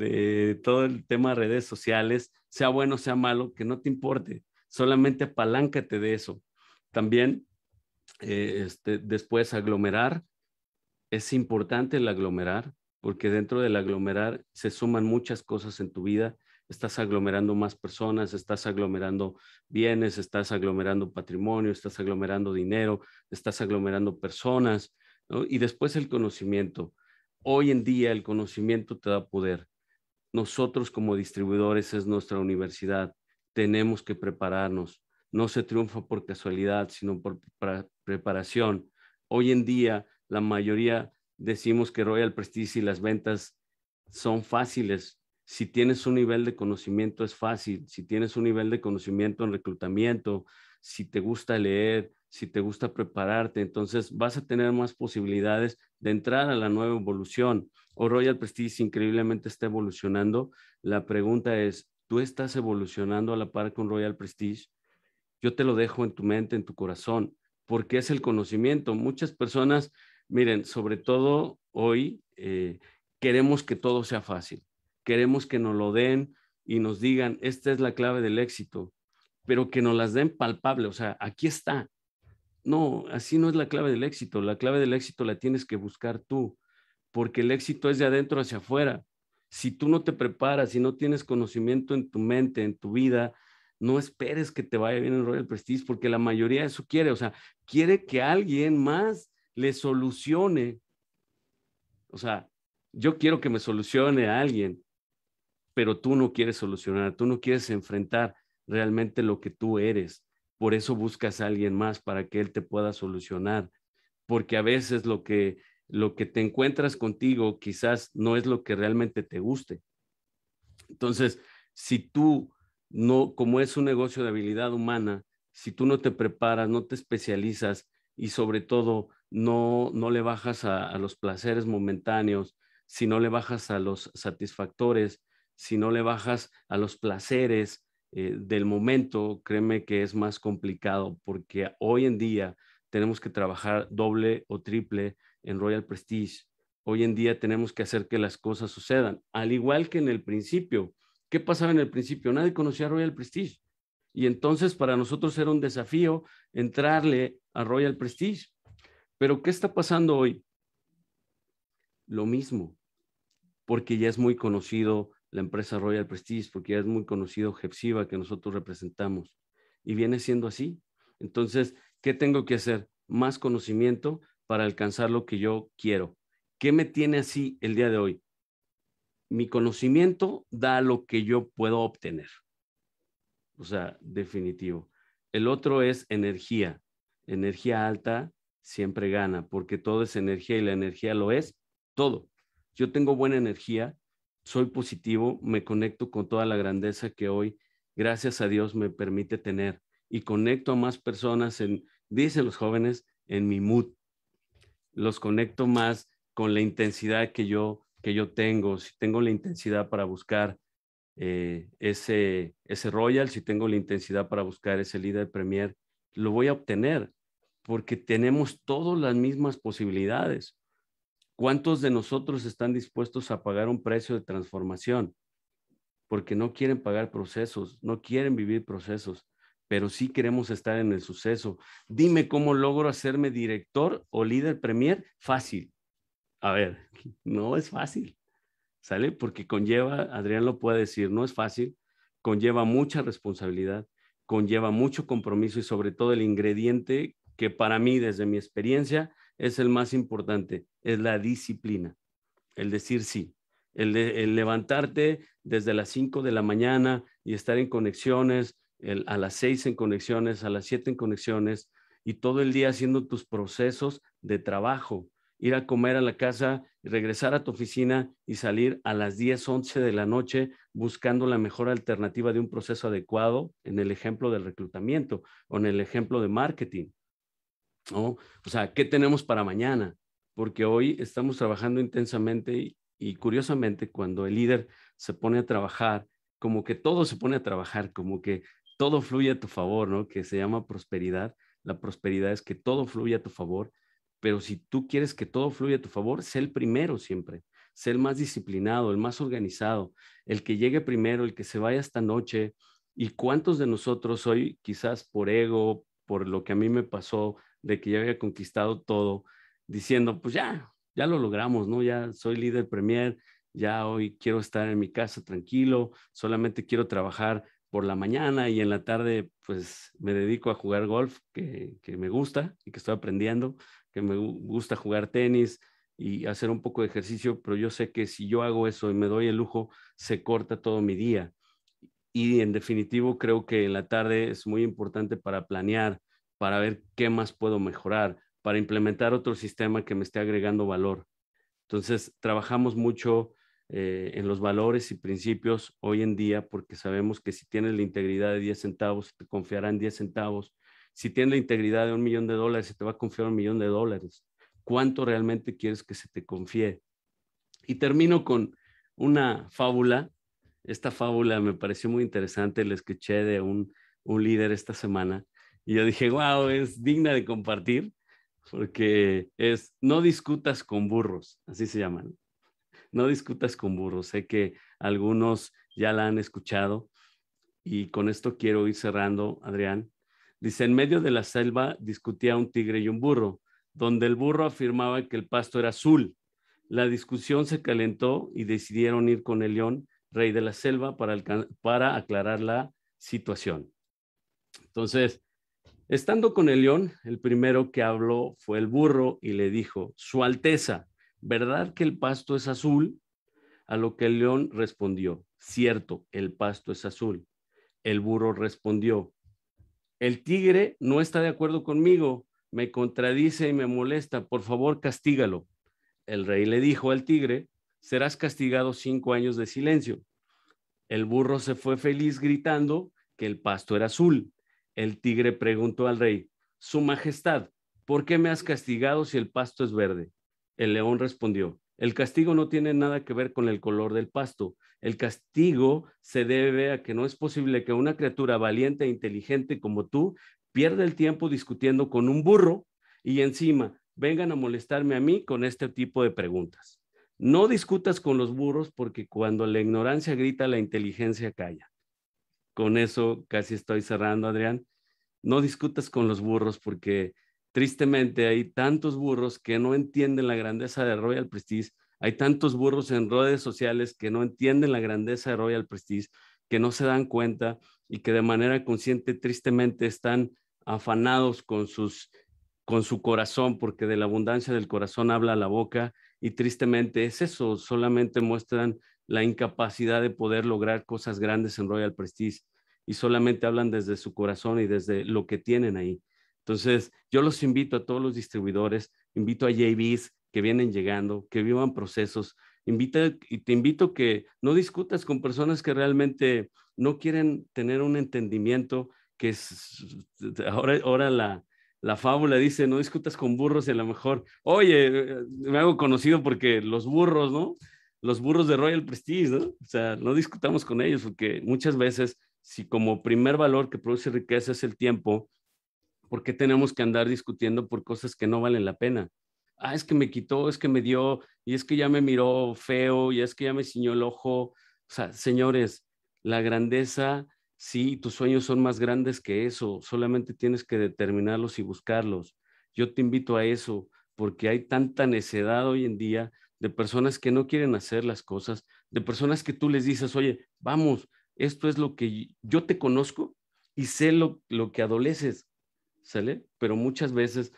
de, todo el tema de redes sociales, sea bueno, sea malo, que no te importe, solamente apaláncate de eso. También, eh, este, después, aglomerar. Es importante el aglomerar, porque dentro del aglomerar se suman muchas cosas en tu vida estás aglomerando más personas, estás aglomerando bienes, estás aglomerando patrimonio, estás aglomerando dinero, estás aglomerando personas, y después el conocimiento. Hoy en día el conocimiento te da poder. Nosotros como distribuidores es nuestra universidad, tenemos que prepararnos. No se triunfa por casualidad, sino por preparación. Hoy en día la mayoría decimos que Royal Prestige y las ventas son fáciles, si tienes un nivel de conocimiento es fácil, si tienes un nivel de conocimiento en reclutamiento, si te gusta leer, si te gusta prepararte, entonces vas a tener más posibilidades de entrar a la nueva evolución. O Royal Prestige increíblemente está evolucionando. La pregunta es, ¿tú estás evolucionando a la par con Royal Prestige? Yo te lo dejo en tu mente, en tu corazón, porque es el conocimiento. Muchas personas, miren, sobre todo hoy, eh, queremos que todo sea fácil queremos que nos lo den y nos digan, esta es la clave del éxito, pero que nos las den palpable, o sea, aquí está. No, así no es la clave del éxito, la clave del éxito la tienes que buscar tú, porque el éxito es de adentro hacia afuera. Si tú no te preparas, si no tienes conocimiento en tu mente, en tu vida, no esperes que te vaya bien en Royal Prestige, porque la mayoría de eso quiere, o sea, quiere que alguien más le solucione. O sea, yo quiero que me solucione a alguien, pero tú no quieres solucionar, tú no quieres enfrentar realmente lo que tú eres. Por eso buscas a alguien más para que él te pueda solucionar, porque a veces lo que lo que te encuentras contigo quizás no es lo que realmente te guste. Entonces, si tú no, como es un negocio de habilidad humana, si tú no te preparas, no te especializas y sobre todo no, no le bajas a los placeres momentáneos, si no le bajas a los satisfactores, si no le bajas a los placeres eh, del momento, créeme que es más complicado porque hoy en día tenemos que trabajar doble o triple en Royal Prestige. Hoy en día tenemos que hacer que las cosas sucedan, al igual que en el principio. ¿Qué pasaba en el principio? Nadie conocía a Royal Prestige. Y entonces para nosotros era un desafío entrarle a Royal Prestige. Pero ¿qué está pasando hoy? Lo mismo, porque ya es muy conocido la empresa Royal Prestige, porque ya es muy conocido Jepsiva que nosotros representamos. Y viene siendo así. Entonces, ¿qué tengo que hacer? Más conocimiento para alcanzar lo que yo quiero. ¿Qué me tiene así el día de hoy? Mi conocimiento da lo que yo puedo obtener. O sea, definitivo. El otro es energía. Energía alta siempre gana, porque todo es energía y la energía lo es todo. Yo tengo buena energía, soy positivo, me conecto con toda la grandeza que hoy, gracias a Dios, me permite tener y conecto a más personas, en, dicen los jóvenes, en mi mood. Los conecto más con la intensidad que yo, que yo tengo, si tengo la intensidad para buscar eh, ese, ese Royal, si tengo la intensidad para buscar ese líder Premier, lo voy a obtener porque tenemos todas las mismas posibilidades. ¿Cuántos de nosotros están dispuestos a pagar un precio de transformación? Porque no quieren pagar procesos, no quieren vivir procesos, pero sí queremos estar en el suceso. Dime cómo logro hacerme director o líder premier. Fácil. A ver, no es fácil. ¿Sale? Porque conlleva, Adrián lo puede decir, no es fácil, conlleva mucha responsabilidad, conlleva mucho compromiso y sobre todo el ingrediente que para mí, desde mi experiencia, es el más importante, es la disciplina, el decir sí, el, levantarte desde las 5 de la mañana y estar en conexiones, a las 6 en conexiones, a las 7 en conexiones y todo el día haciendo tus procesos de trabajo, ir a comer a la casa, regresar a tu oficina y salir a las 10, 11 de la noche buscando la mejor alternativa de un proceso adecuado en el ejemplo del reclutamiento o en el ejemplo de marketing. ¿no? O sea, ¿qué tenemos para mañana? Porque hoy estamos trabajando intensamente y, curiosamente cuando el líder se pone a trabajar, como que todo se pone a trabajar, como que todo fluye a tu favor, ¿no? Que se llama prosperidad. La prosperidad es que todo fluye a tu favor, pero si tú quieres que todo fluya a tu favor, sé el primero siempre, sé el más disciplinado, el más organizado, el que llegue primero, el que se vaya esta noche. ¿Y cuántos de nosotros hoy, quizás por ego, por lo que a mí me pasó, de que ya había conquistado todo, diciendo, pues ya, ya lo logramos, ¿no? Ya soy líder premier, ya hoy quiero estar en mi casa tranquilo, solamente quiero trabajar por la mañana y en la tarde pues me dedico a jugar golf, que, me gusta y que estoy aprendiendo, que me gusta jugar tenis, y hacer un poco de ejercicio, pero yo sé que si yo hago eso y me doy el lujo, se corta todo mi día. Y en definitivo, creo que en la tarde es muy importante para planear para ver qué más puedo mejorar, para implementar otro sistema que me esté agregando valor. Entonces, trabajamos mucho eh, en los valores y principios hoy en día porque sabemos que si tienes la integridad de 10 centavos, te confiarán 10 centavos. Si tienes la integridad de un millón de dólares, se te va a confiar un millón de dólares. ¿Cuánto realmente quieres que se te confíe? Y termino con una fábula. Esta fábula me pareció muy interesante, la escuché de un líder esta semana y yo dije, wow, es digna de compartir, porque es, no discutas con burros, así se llaman. No discutas con burros. Sé que algunos ya la han escuchado y con esto quiero ir cerrando, Adrián. Dice, en medio de la selva discutía un tigre y un burro, donde el burro afirmaba que el pasto era azul. La discusión se calentó y decidieron ir con el león, rey de la selva, para, para aclarar la situación. Entonces, Estando con el león, el primero que habló fue el burro y le dijo, Su Alteza, ¿verdad que el pasto es azul? A lo que el león respondió, Cierto, el pasto es azul. El burro respondió, El tigre no está de acuerdo conmigo, me contradice y me molesta, por favor castígalo. El rey le dijo al tigre, Serás castigado cinco años de silencio. El burro se fue feliz gritando que el pasto era azul. El tigre preguntó al rey, Su Majestad, ¿por qué me has castigado si el pasto es verde? El león respondió, el castigo no tiene nada que ver con el color del pasto. El castigo se debe a que no es posible que una criatura valiente e inteligente como tú pierda el tiempo discutiendo con un burro y encima vengan a molestarme a mí con este tipo de preguntas. No discutas con los burros porque cuando la ignorancia grita, la inteligencia calla con eso casi estoy cerrando, Adrián. No discutas con los burros porque tristemente hay tantos burros que no entienden la grandeza de Royal Prestige, hay tantos burros en redes sociales que no entienden la grandeza de Royal Prestige, que no se dan cuenta y que de manera consciente tristemente están afanados con sus con su corazón, porque de la abundancia del corazón habla la boca y tristemente es eso, solamente muestran la incapacidad de poder lograr cosas grandes en Royal Prestige y solamente hablan desde su corazón y desde lo que tienen ahí. Entonces, yo los invito a todos los distribuidores, invito a JVs que vienen llegando, que vivan procesos, invita y te invito que no discutas con personas que realmente no quieren tener un entendimiento que es ahora, ahora la, la fábula dice, no discutas con burros y a lo mejor, oye, eh, me hago conocido porque los burros, ¿no? los burros de Royal Prestige, ¿no? O sea, no discutamos con ellos porque muchas veces, si como primer valor que produce riqueza es el tiempo, ¿por qué tenemos que andar discutiendo por cosas que no valen la pena? Ah, es que me quitó, es que me dio, y es que ya me miró feo, y es que ya me ciñó el ojo. O sea, señores, la grandeza, sí, tus sueños son más grandes que eso, solamente tienes que determinarlos y buscarlos. Yo te invito a eso, porque hay tanta necedad hoy en día de personas que no quieren hacer las cosas, de personas que tú les dices, oye, vamos, esto es lo que yo te conozco y sé lo, lo que adoleces, ¿sale? Pero muchas veces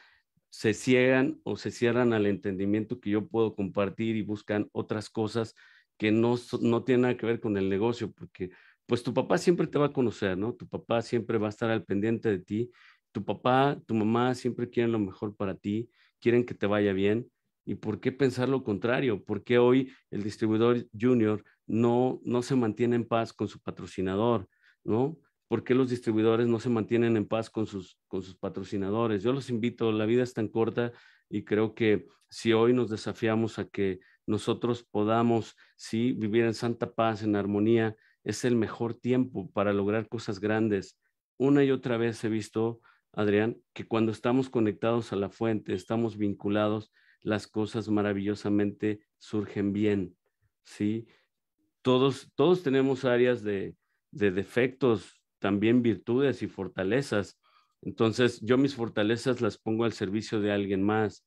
se ciegan o se cierran al entendimiento que yo puedo compartir y buscan otras cosas que no, no tienen nada que ver con el negocio, porque pues tu papá siempre te va a conocer, ¿no? Tu papá siempre va a estar al pendiente de ti, tu papá, tu mamá siempre quieren lo mejor para ti, quieren que te vaya bien, ¿Y por qué pensar lo contrario? ¿Por qué hoy el distribuidor junior no, se mantiene en paz con su patrocinador? ¿No? ¿Por qué los distribuidores no se mantienen en paz con sus, con sus patrocinadores? Yo los invito, la vida es tan corta y creo que si hoy nos desafiamos a que nosotros podamos, sí, vivir en santa paz, en armonía, es el mejor tiempo para lograr cosas grandes. Una y otra vez he visto, Adrián, que cuando estamos conectados a la fuente, estamos vinculados, las cosas maravillosamente surgen bien, ¿sí? Todos, todos tenemos áreas de, defectos, también virtudes y fortalezas. Entonces, yo mis fortalezas las pongo al servicio de alguien más.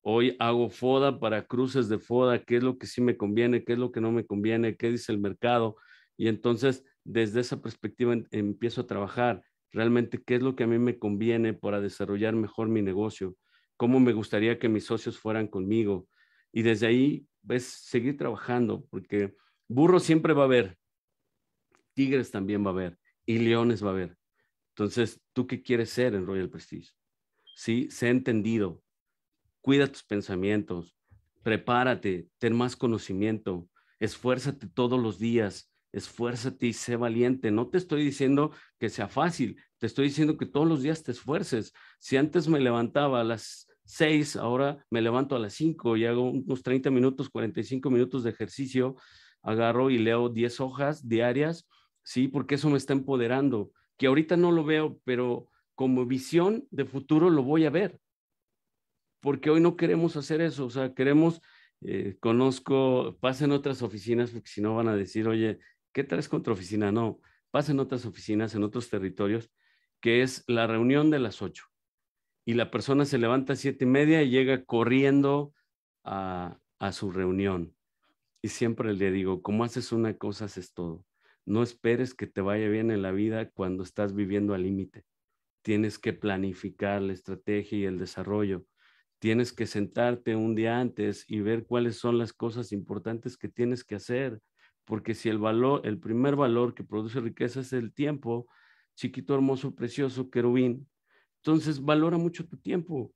Hoy hago foda para cruces de foda, qué es lo que sí me conviene, qué es lo que no me conviene, qué dice el mercado. Y entonces, desde esa perspectiva em, empiezo a trabajar realmente qué es lo que a mí me conviene para desarrollar mejor mi negocio, cómo me gustaría que mis socios fueran conmigo. Y desde ahí ves seguir trabajando, porque burro siempre va a haber, tigres también va a haber, y leones va a haber. Entonces, ¿tú qué quieres ser en Royal Prestige? Sí, sé entendido, cuida tus pensamientos, prepárate, ten más conocimiento, esfuérzate todos los días, esfuérzate y sé valiente. No te estoy diciendo que sea fácil, te estoy diciendo que todos los días te esfuerces. Si antes me levantaba a las Seis, ahora me levanto a las 5 y hago unos 30 minutos, 45 minutos de ejercicio, agarro y leo 10 hojas diarias, ¿sí? Porque eso me está empoderando, que ahorita no lo veo, pero como visión de futuro lo voy a ver, porque hoy no queremos hacer eso, o sea, queremos, eh, conozco, pasen otras oficinas, porque si no van a decir, oye, ¿qué traes contra oficina? No, pasen otras oficinas en otros territorios, que es la reunión de las 8 y la persona se levanta a siete y media y llega corriendo a, su reunión. Y siempre le digo, como haces una cosa, haces todo. No esperes que te vaya bien en la vida cuando estás viviendo al límite. Tienes que planificar la estrategia y el desarrollo. Tienes que sentarte un día antes y ver cuáles son las cosas importantes que tienes que hacer. Porque si el valor, el primer valor que produce riqueza es el tiempo, chiquito, hermoso, precioso, querubín, entonces, valora mucho tu tiempo.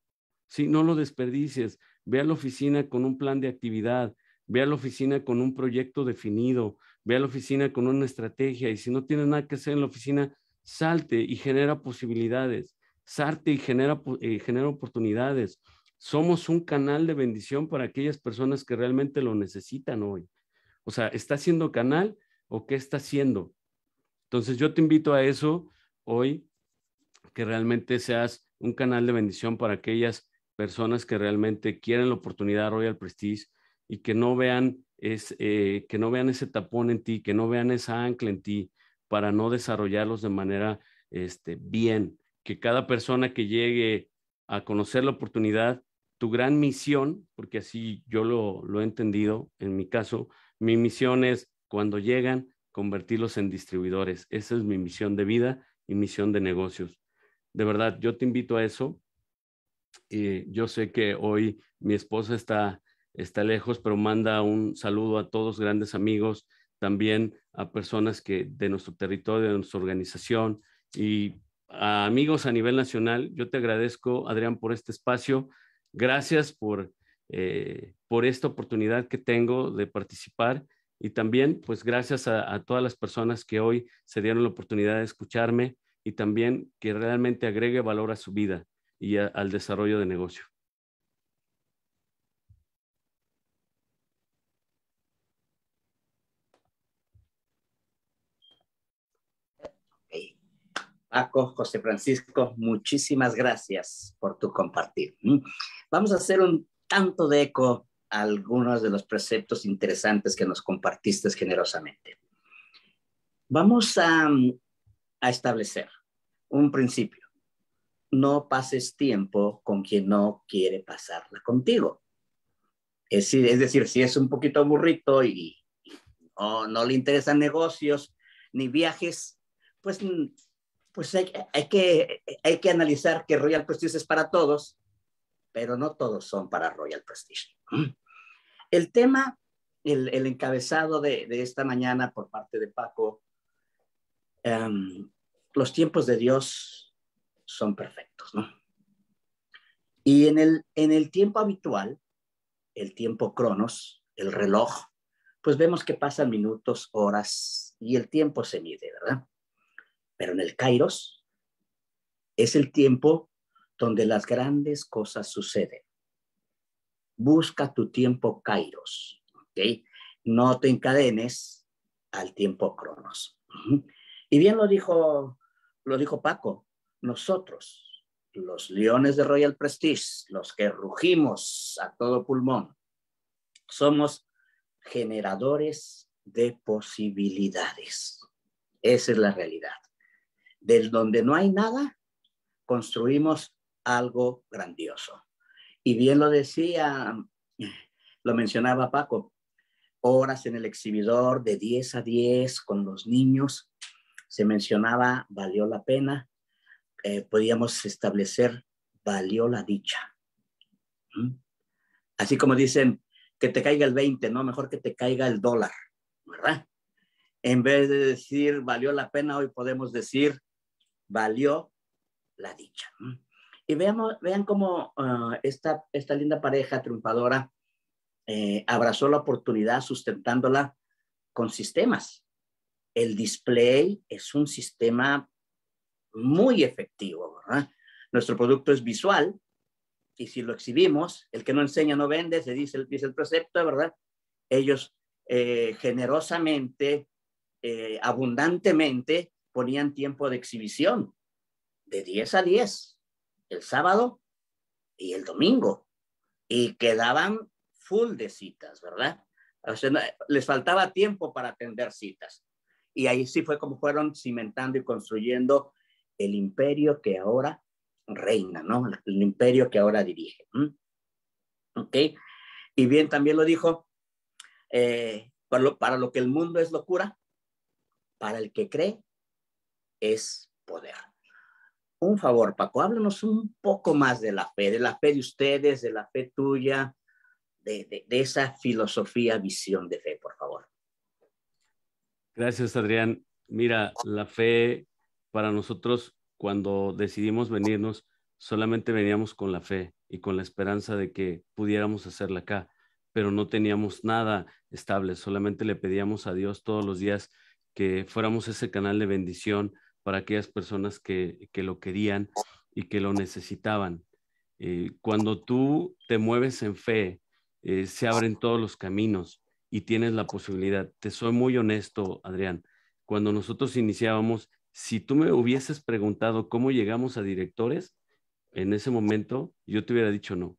Si no lo desperdicies, ve a la oficina con un plan de actividad, ve a la oficina con un proyecto definido, ve a la oficina con una estrategia y si no tienes nada que hacer en la oficina, salte y genera posibilidades, salte y genera, eh, genera oportunidades. Somos un canal de bendición para aquellas personas que realmente lo necesitan hoy. O sea, ¿está siendo canal o qué está haciendo? Entonces yo te invito a eso hoy, que realmente seas un canal de bendición para aquellas personas que realmente quieren la oportunidad Royal Prestige y que no vean, es, eh, que no vean ese tapón en ti, que no vean esa ancla en ti para no desarrollarlos de manera este, bien. Que cada persona que llegue a conocer la oportunidad, tu gran misión, porque así yo lo, lo he entendido en mi caso, mi misión es cuando llegan, convertirlos en distribuidores. Esa es mi misión de vida y misión de negocios de verdad, yo te invito a eso. y eh, yo sé que hoy mi esposa está, está lejos, pero manda un saludo a todos grandes amigos, también a personas que de nuestro territorio, de nuestra organización y amigos a nivel nacional. Yo te agradezco, Adrián, por este espacio. Gracias por, eh, por esta oportunidad que tengo de participar y también, pues, gracias a todas las personas que hoy se dieron la oportunidad de escucharme y también que realmente agregue valor a su vida y al desarrollo de negocio. Paco, José Francisco, muchísimas gracias por tu compartir. Mm. Vamos a hacer un tanto de eco a algunos de los preceptos interesantes que nos compartiste generosamente. Vamos a mm, a establecer un principio. No pases tiempo con quien no quiere pasarla contigo. Es, es decir, si es un poquito aburrito y, no, le interesan negocios ni viajes, pues, mm, pues hay, que, hay que analizar que Royal Prestige es para todos, pero no todos son para Royal Prestige. El tema, el, encabezado de, de esta mañana por parte de Paco, Em, los tiempos de Dios son perfectos, ¿no? Y en el, en el tiempo habitual, el tiempo cronos, el reloj, pues vemos que pasan minutos, horas y el tiempo se mide, ¿verdad? Pero en el kairos es el tiempo donde las grandes cosas suceden. Busca tu tiempo kairos, ¿ok? No te encadenes al tiempo cronos. Y bien lo dijo, lo dijo Paco, nosotros, los leones de Royal Prestige, los que rugimos a todo pulmón, somos generadores de posibilidades. Esa es la realidad. Del donde no hay nada, construimos algo grandioso. Y bien lo decía, lo mencionaba Paco, horas en el exhibidor de 10 a 10 con los niños se mencionaba valió la pena, eh, podíamos establecer valió la dicha. ¿Mm? Así como dicen que te caiga el 20, no, mejor que te caiga el dólar, ¿verdad? En vez de decir valió la pena, hoy podemos decir valió la dicha. ¿Mm? Y veamos, vean cómo ah, esta, esta linda pareja triunfadora eh, abrazó la oportunidad sustentándola con sistemas el display es un sistema muy efectivo. ¿verdad? Nuestro producto es visual y si lo exhibimos, el que no enseña no vende, se dice, el precepto, ¿verdad? Ellos eh, generosamente, eh, abundantemente ponían tiempo de exhibición de 10 a 10, el sábado y el domingo, y quedaban full de citas, ¿verdad? les faltaba tiempo para atender citas. Y ahí sí fue como fueron cimentando y construyendo el imperio que ahora reina, ¿no? El imperio que ahora dirige. ¿Ok? Y bien, también lo dijo, eh, para, lo, que el mundo es locura, para el que cree es poder. Un favor, Paco, háblanos un poco más de la fe, de la fe de ustedes, de la fe tuya, de, de esa filosofía, visión de fe, por Gracias, Adrián. Mira, la fe para nosotros cuando decidimos venirnos, solamente veníamos con la fe y con la esperanza de que pudiéramos hacerla acá, pero no teníamos nada estable, solamente le pedíamos a Dios todos los días que fuéramos ese canal de bendición para aquellas personas que, lo querían y que lo necesitaban. Eh, cuando tú te mueves en fe, eh, se abren todos los caminos y tienes la posibilidad. Te soy muy honesto, Adrián. Cuando nosotros iniciábamos, si tú me hubieses preguntado cómo llegamos a directores, en ese momento yo te hubiera dicho no,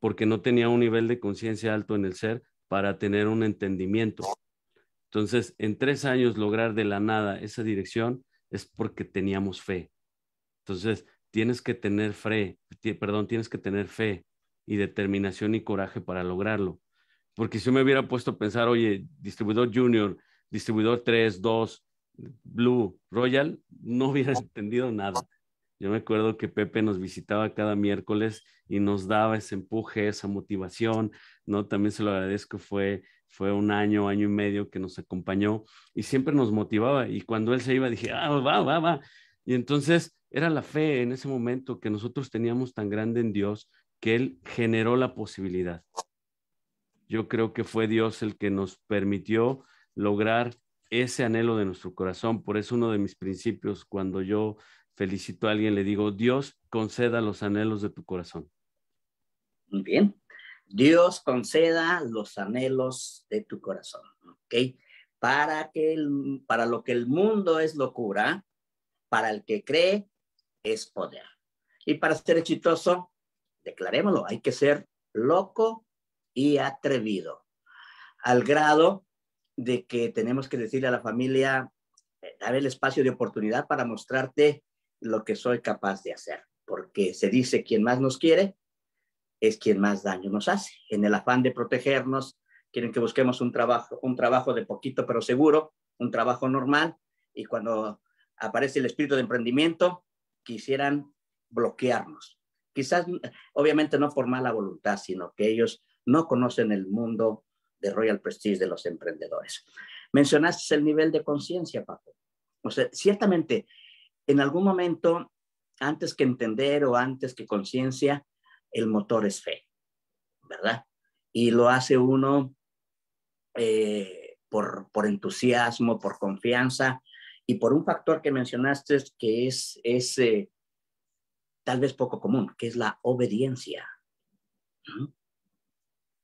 porque no tenía un nivel de conciencia alto en el ser para tener un entendimiento. Entonces, en tres años lograr de la nada esa dirección es porque teníamos fe. Entonces, tienes que tener fe, perdón, tienes que tener fe y determinación y coraje para lograrlo. Porque si yo me hubiera puesto a pensar, oye, distribuidor junior, distribuidor 3, 2, Blue, Royal, no hubiera entendido nada. Yo me acuerdo que Pepe nos visitaba cada miércoles y nos daba ese empuje, esa motivación, ¿no? También se lo agradezco, fue, fue un año, año y medio que nos acompañó y siempre nos motivaba. Y cuando él se iba dije, ah, va, va, va. Y entonces era la fe en ese momento que nosotros teníamos tan grande en Dios que Él generó la posibilidad, yo creo que fue Dios el que nos permitió lograr ese anhelo de nuestro corazón. Por eso uno de mis principios, cuando yo felicito a alguien, le digo, Dios conceda los anhelos de tu corazón. Muy bien. Dios conceda los anhelos de tu corazón, ¿ok? Para, que el, para lo que el mundo es locura, para el que cree es poder. Y para ser exitoso, declarémoslo, hay que ser loco y atrevido, al grado de que tenemos que decirle a la familia, eh, dar el espacio de oportunidad para mostrarte lo que soy capaz de hacer, porque se dice quien más nos quiere es quien más daño nos hace. En el afán de protegernos, quieren que busquemos un trabajo, un trabajo de poquito pero seguro, un trabajo normal, y cuando aparece el espíritu de emprendimiento, quisieran bloquearnos. Quizás, obviamente no por mala voluntad, sino que ellos no conocen el mundo de Royal Prestige de los emprendedores. Mencionaste el nivel de conciencia, Paco. O sea, ciertamente, en algún momento, antes que entender o antes que conciencia, el motor es fe, ¿verdad? Y lo hace uno eh, por, por entusiasmo, por confianza y por un factor que mencionaste que es, es eh, tal vez poco común, que es la obediencia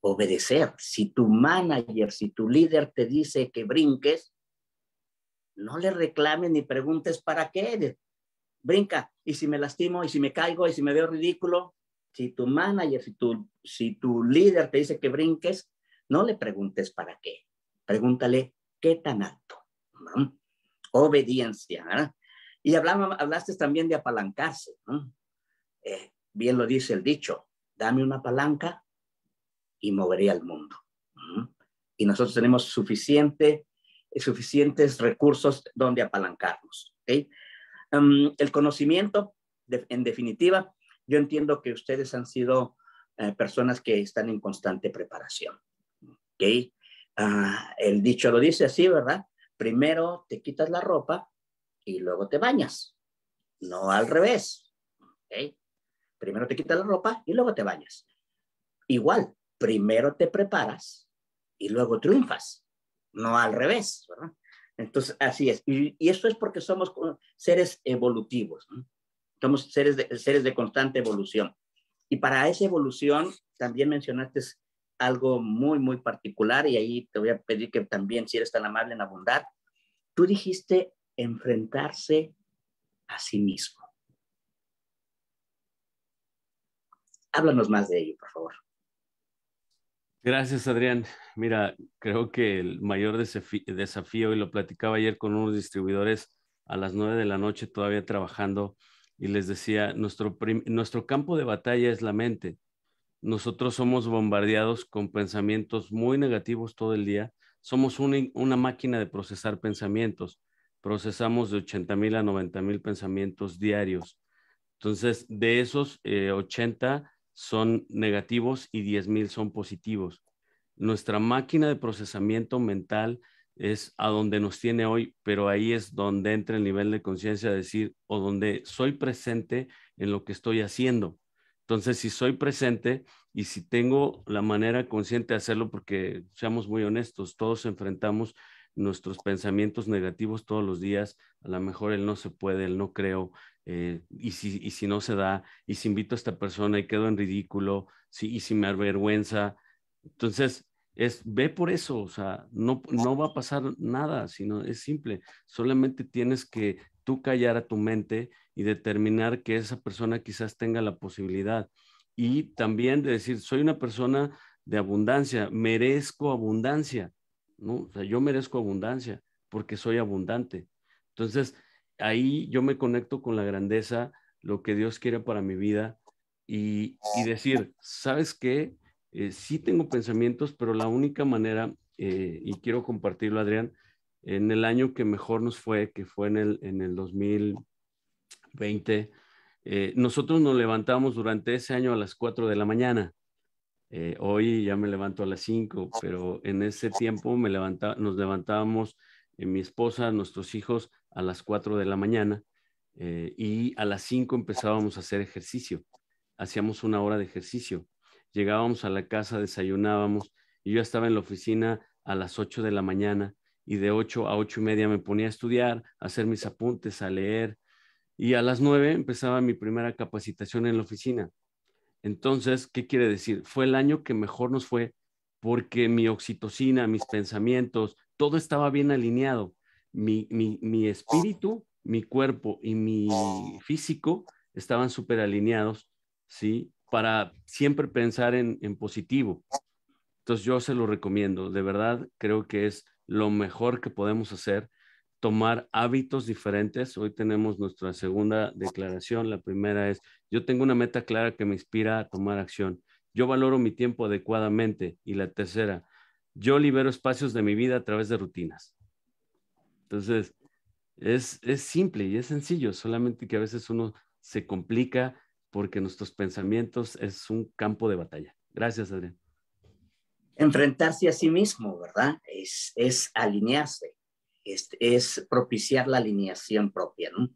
obedecer. Si tu manager, si tu líder te dice que brinques, no le reclames ni preguntes para qué Brinca. Y si me lastimo, y si me caigo, y si me veo ridículo, si tu manager, si tu, si tu líder te dice que brinques, no le preguntes para qué. Pregúntale qué tan alto. Obediencia. Y hablamos hablaste también de apalancarse. Eh, bien lo dice el dicho, dame una palanca y movería al mundo. Y nosotros tenemos suficiente, suficientes recursos donde apalancarnos. el conocimiento, en definitiva, yo entiendo que ustedes han sido eh, personas que están en constante preparación. Ah, el dicho lo dice así, ¿verdad? Primero te quitas la ropa y luego te bañas. No al revés. Primero te quitas la ropa y luego te bañas. Igual, primero te preparas y luego triunfas, no al revés, ¿verdad? Entonces, así es. Y, esto es porque somos seres evolutivos, somos seres de, seres de constante evolución. Y para esa evolución, también mencionaste algo muy, muy particular y ahí te voy a pedir que también, si eres tan amable en abundar, tú dijiste enfrentarse a sí mismo. Háblanos más de ello, por favor. Gracias, Adrián. Mira, creo que el mayor desafío, y lo platicaba ayer con unos distribuidores a las nueve de la noche todavía trabajando y les decía, nuestro, nuestro campo de batalla es la mente. Nosotros somos bombardeados con pensamientos muy negativos todo el día. Somos una máquina de procesar pensamientos. Procesamos de 80 mil a 90 mil pensamientos diarios. Entonces, de esos eh, ochenta 80 son negativos y 10.000 son positivos. Nuestra máquina de procesamiento mental es a donde nos tiene hoy, pero ahí es donde entra el nivel de conciencia, decir, o donde soy presente en lo que estoy haciendo. Entonces, si soy presente y si tengo la manera consciente de hacerlo, porque seamos muy honestos, todos enfrentamos nuestros pensamientos negativos todos los días, a lo mejor él no se puede, él no creo, eh, y, si, y si no se da, y si invito a esta persona y quedo en ridículo, si, y si me avergüenza. Entonces, es, ve por eso, o sea, no, no va a pasar nada, sino es simple, solamente tienes que tú callar a tu mente y determinar que esa persona quizás tenga la posibilidad. Y también de decir, soy una persona de abundancia, merezco abundancia, ¿no? O sea, yo merezco abundancia porque soy abundante. Entonces, ahí yo me conecto con la grandeza, lo que Dios quiere para mi vida y, decir, ¿sabes qué? Eh, sí tengo pensamientos, pero la única manera, eh, y quiero compartirlo, Adrián, en el año que mejor nos fue, que fue en el, en el 2020, eh, nosotros nos levantamos durante ese año a las 4 de la mañana. hoy ya me levanto a las 5, pero en ese tiempo me nos levantábamos mi esposa, nuestros hijos, a las 4 de la mañana eh, y a las 5 empezábamos a hacer ejercicio. Hacíamos una hora de ejercicio. Llegábamos a la casa, desayunábamos y yo estaba en la oficina a las 8 de la mañana y de 8 a 8 y media me ponía a estudiar, a hacer mis apuntes, a leer y a las 9 empezaba mi primera capacitación en la oficina. Entonces, ¿qué quiere decir? Fue el año que mejor nos fue porque mi oxitocina, mis pensamientos, todo estaba bien alineado mi, mi, espíritu, mi cuerpo y mi físico estaban súper alineados, ¿sí? Para siempre pensar en, en positivo. Entonces yo se lo recomiendo, de verdad creo que es lo mejor que podemos hacer, tomar hábitos diferentes. Hoy tenemos nuestra segunda declaración, la primera es, yo tengo una meta clara que me inspira a tomar acción, yo valoro mi tiempo adecuadamente y la tercera, yo libero espacios de mi vida a través de rutinas. Entonces, es, es simple y es sencillo, solamente que a veces uno se complica porque nuestros pensamientos es un campo de batalla. Gracias, Adrián. Enfrentarse a sí mismo, ¿verdad? Es, es alinearse, es, es, propiciar la alineación propia, ¿no?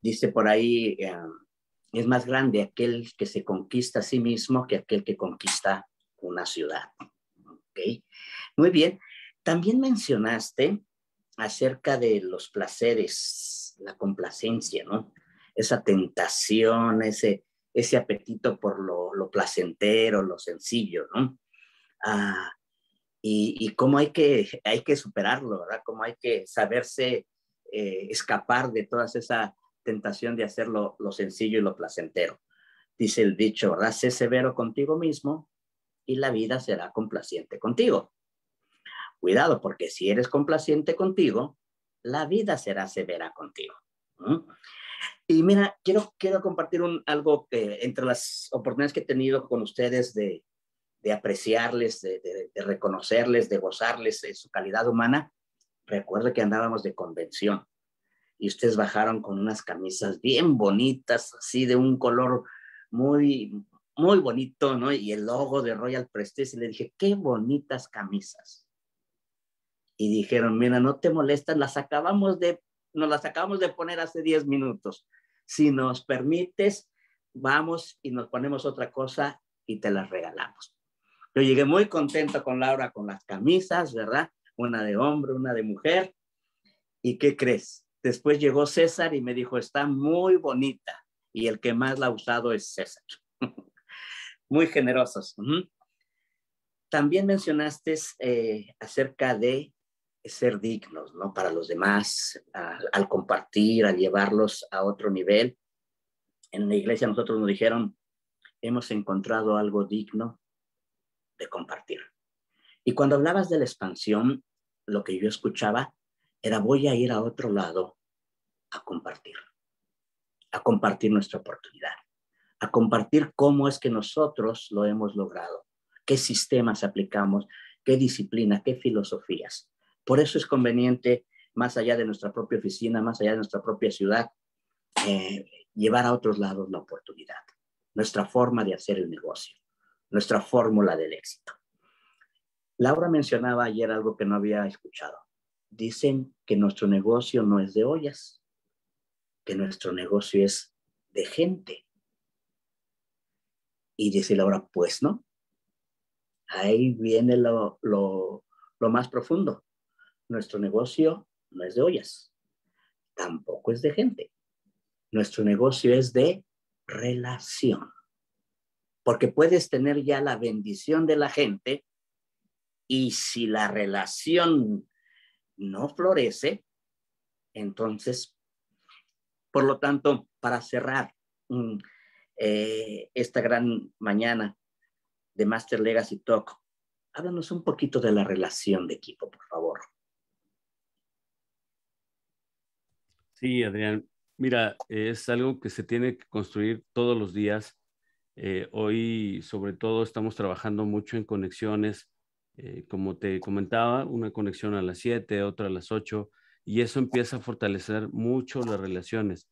Dice por ahí, eh, es más grande aquel que se conquista a sí mismo que aquel que conquista una ciudad. ¿Okay? Muy bien. También mencionaste acerca de los placeres, la complacencia, ¿no? Esa tentación, ese, ese apetito por lo, lo placentero, lo sencillo, ¿no? Ah, y, cómo hay que, hay que superarlo, ¿verdad? Cómo hay que saberse eh, escapar de toda esa tentación de hacer lo, lo, sencillo y lo placentero. Dice el dicho, ¿verdad? Sé severo contigo mismo y la vida será complaciente contigo. Cuidado, porque si eres complaciente contigo, la vida será severa contigo. Y mira, quiero, quiero compartir un, algo que entre las oportunidades que he tenido con ustedes de, de apreciarles, de, reconocerles, de gozarles su calidad humana. Recuerdo que andábamos de convención y ustedes bajaron con unas camisas bien bonitas, así de un color muy, muy bonito, ¿no? Y el logo de Royal Prestige. Y le dije, qué bonitas camisas y dijeron, mira, no te molestas, las acabamos de, nos las acabamos de poner hace 10 minutos. Si nos permites, vamos y nos ponemos otra cosa y te las regalamos. Yo llegué muy contento con Laura con las camisas, ¿verdad? Una de hombre, una de mujer. ¿Y qué crees? Después llegó César y me dijo, está muy bonita. Y el que más la ha usado es César. muy generosos. También mencionaste eh, acerca de ser dignos, ¿no? Para los demás, al compartir, al llevarlos a otro nivel. En la iglesia nosotros nos dijeron, hemos encontrado algo digno de compartir. Y cuando hablabas de la expansión, lo que yo escuchaba era voy a ir a otro lado a compartir, a compartir nuestra oportunidad, a compartir cómo es que nosotros lo hemos logrado, qué sistemas aplicamos, qué disciplina, qué filosofías. Por eso es conveniente, más allá de nuestra propia oficina, más allá de nuestra propia ciudad, eh, llevar a otros lados la oportunidad, nuestra forma de hacer el negocio, nuestra fórmula del éxito. Laura mencionaba ayer algo que no había escuchado. Dicen que nuestro negocio no es de ollas, que nuestro negocio es de gente. Y dice Laura, pues no. Ahí viene lo, lo más profundo. Nuestro negocio no es de ollas, tampoco es de gente. Nuestro negocio es de relación. Porque puedes tener ya la bendición de la gente y si la relación no florece, entonces, por lo tanto, para cerrar mm, eh, esta gran mañana de Master Legacy Talk, háblanos un poquito de la relación de equipo, por favor. Sí, Adrián. Mira, es algo que se tiene que construir todos los días. Eh, hoy, sobre todo, estamos trabajando mucho en conexiones, eh, como te comentaba, una conexión a las 7, otra a las 8, y eso empieza a fortalecer mucho las relaciones,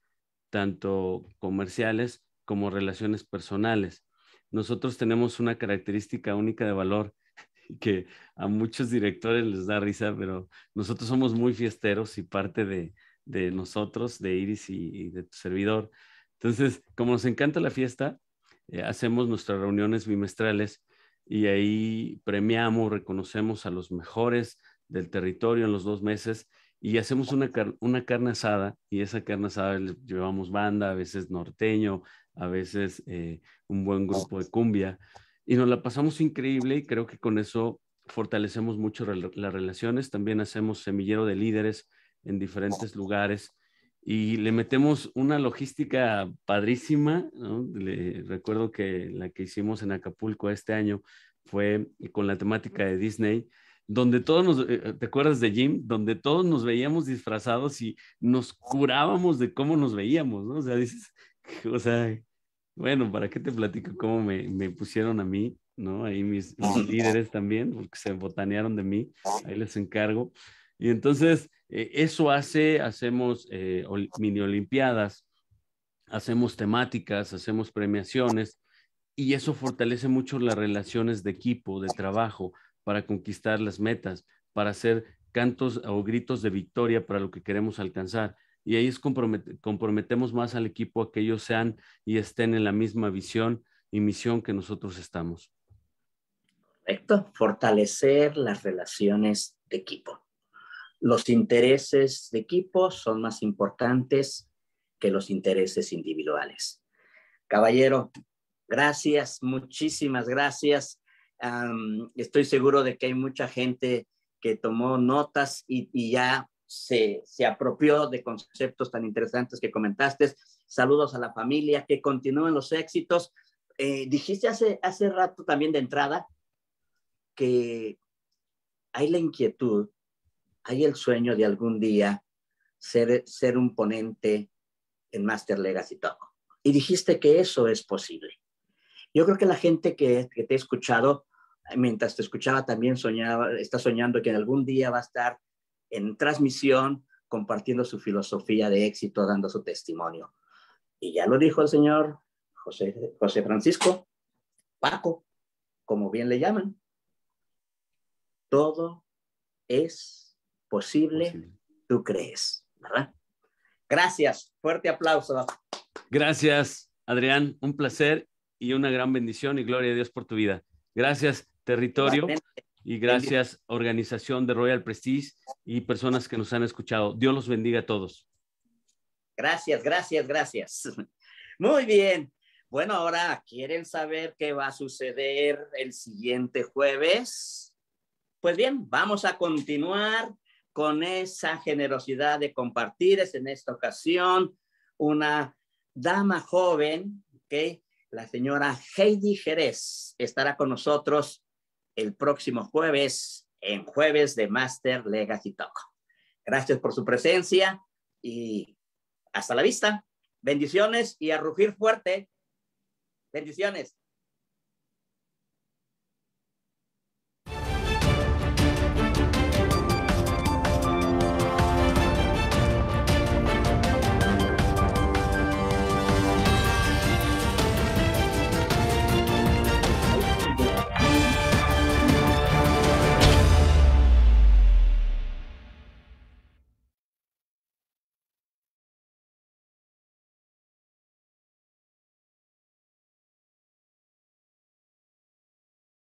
tanto comerciales como relaciones personales. Nosotros tenemos una característica única de valor que a muchos directores les da risa, pero nosotros somos muy fiesteros y parte de, de nosotros, de Iris y, de tu servidor. Entonces, como nos encanta la fiesta, eh, hacemos nuestras reuniones bimestrales y ahí premiamos, reconocemos a los mejores del territorio en los dos meses y hacemos una, una carne asada y esa carne asada llevamos banda, a veces norteño, a veces eh, un buen grupo de cumbia y nos la pasamos increíble y creo que con eso fortalecemos mucho las relaciones, también hacemos semillero de líderes en diferentes lugares y le metemos una logística padrísima. ¿no? Le, recuerdo que la que hicimos en Acapulco este año fue con la temática de Disney, donde todos nos, eh, ¿te acuerdas de Jim? Donde todos nos veíamos disfrazados y nos curábamos de cómo nos veíamos, ¿no? O sea, dices, o sea, bueno, ¿para qué te platico cómo me, me pusieron a mí, ¿no? Ahí mis, mis líderes también, porque se botanearon de mí, ahí les encargo. Y entonces, eh, eso hace, hacemos eh, mini olimpiadas, hacemos temáticas, hacemos premiaciones y eso fortalece mucho las relaciones de equipo, de trabajo, para conquistar las metas, para hacer cantos o gritos de victoria para lo que queremos alcanzar. Y ahí es comprometemos más al equipo a que ellos sean y estén en la misma visión y misión que nosotros estamos. Correcto, fortalecer las relaciones de equipo los intereses de equipo son más importantes que los intereses individuales. Caballero, gracias, muchísimas gracias. estoy seguro de que hay mucha gente que tomó notas y, ya se, apropió de conceptos tan interesantes que comentaste. Saludos a la familia, que continúen los éxitos. Eh, dijiste hace, hace rato también de entrada que hay la inquietud hay el sueño de algún día ser, ser un ponente en Master Legacy Talk. Y dijiste que eso es posible. Yo creo que la gente que, que te ha escuchado, mientras te escuchaba, también soñaba, está soñando que en algún día va a estar en transmisión compartiendo su filosofía de éxito, dando su testimonio. Y ya lo dijo el señor José, José Francisco, Paco, como bien le llaman. Todo es posible, tú crees, ¿verdad? Gracias, fuerte aplauso. Gracias, Adrián, un placer y una gran bendición y gloria a Dios por tu vida. Gracias, territorio, y gracias, organización de Royal Prestige y personas que nos han escuchado. Dios los bendiga a todos. Gracias, gracias, gracias. Muy bien. Bueno, ahora, ¿quieren saber qué va a suceder el siguiente jueves? Pues bien, vamos a continuar con esa generosidad de compartir. Es en esta ocasión una dama joven, que La señora Heidi Jerez estará con nosotros el próximo jueves, en jueves de Master Legacy Talk. Gracias por su presencia y hasta la vista. Bendiciones y a rugir fuerte. Bendiciones.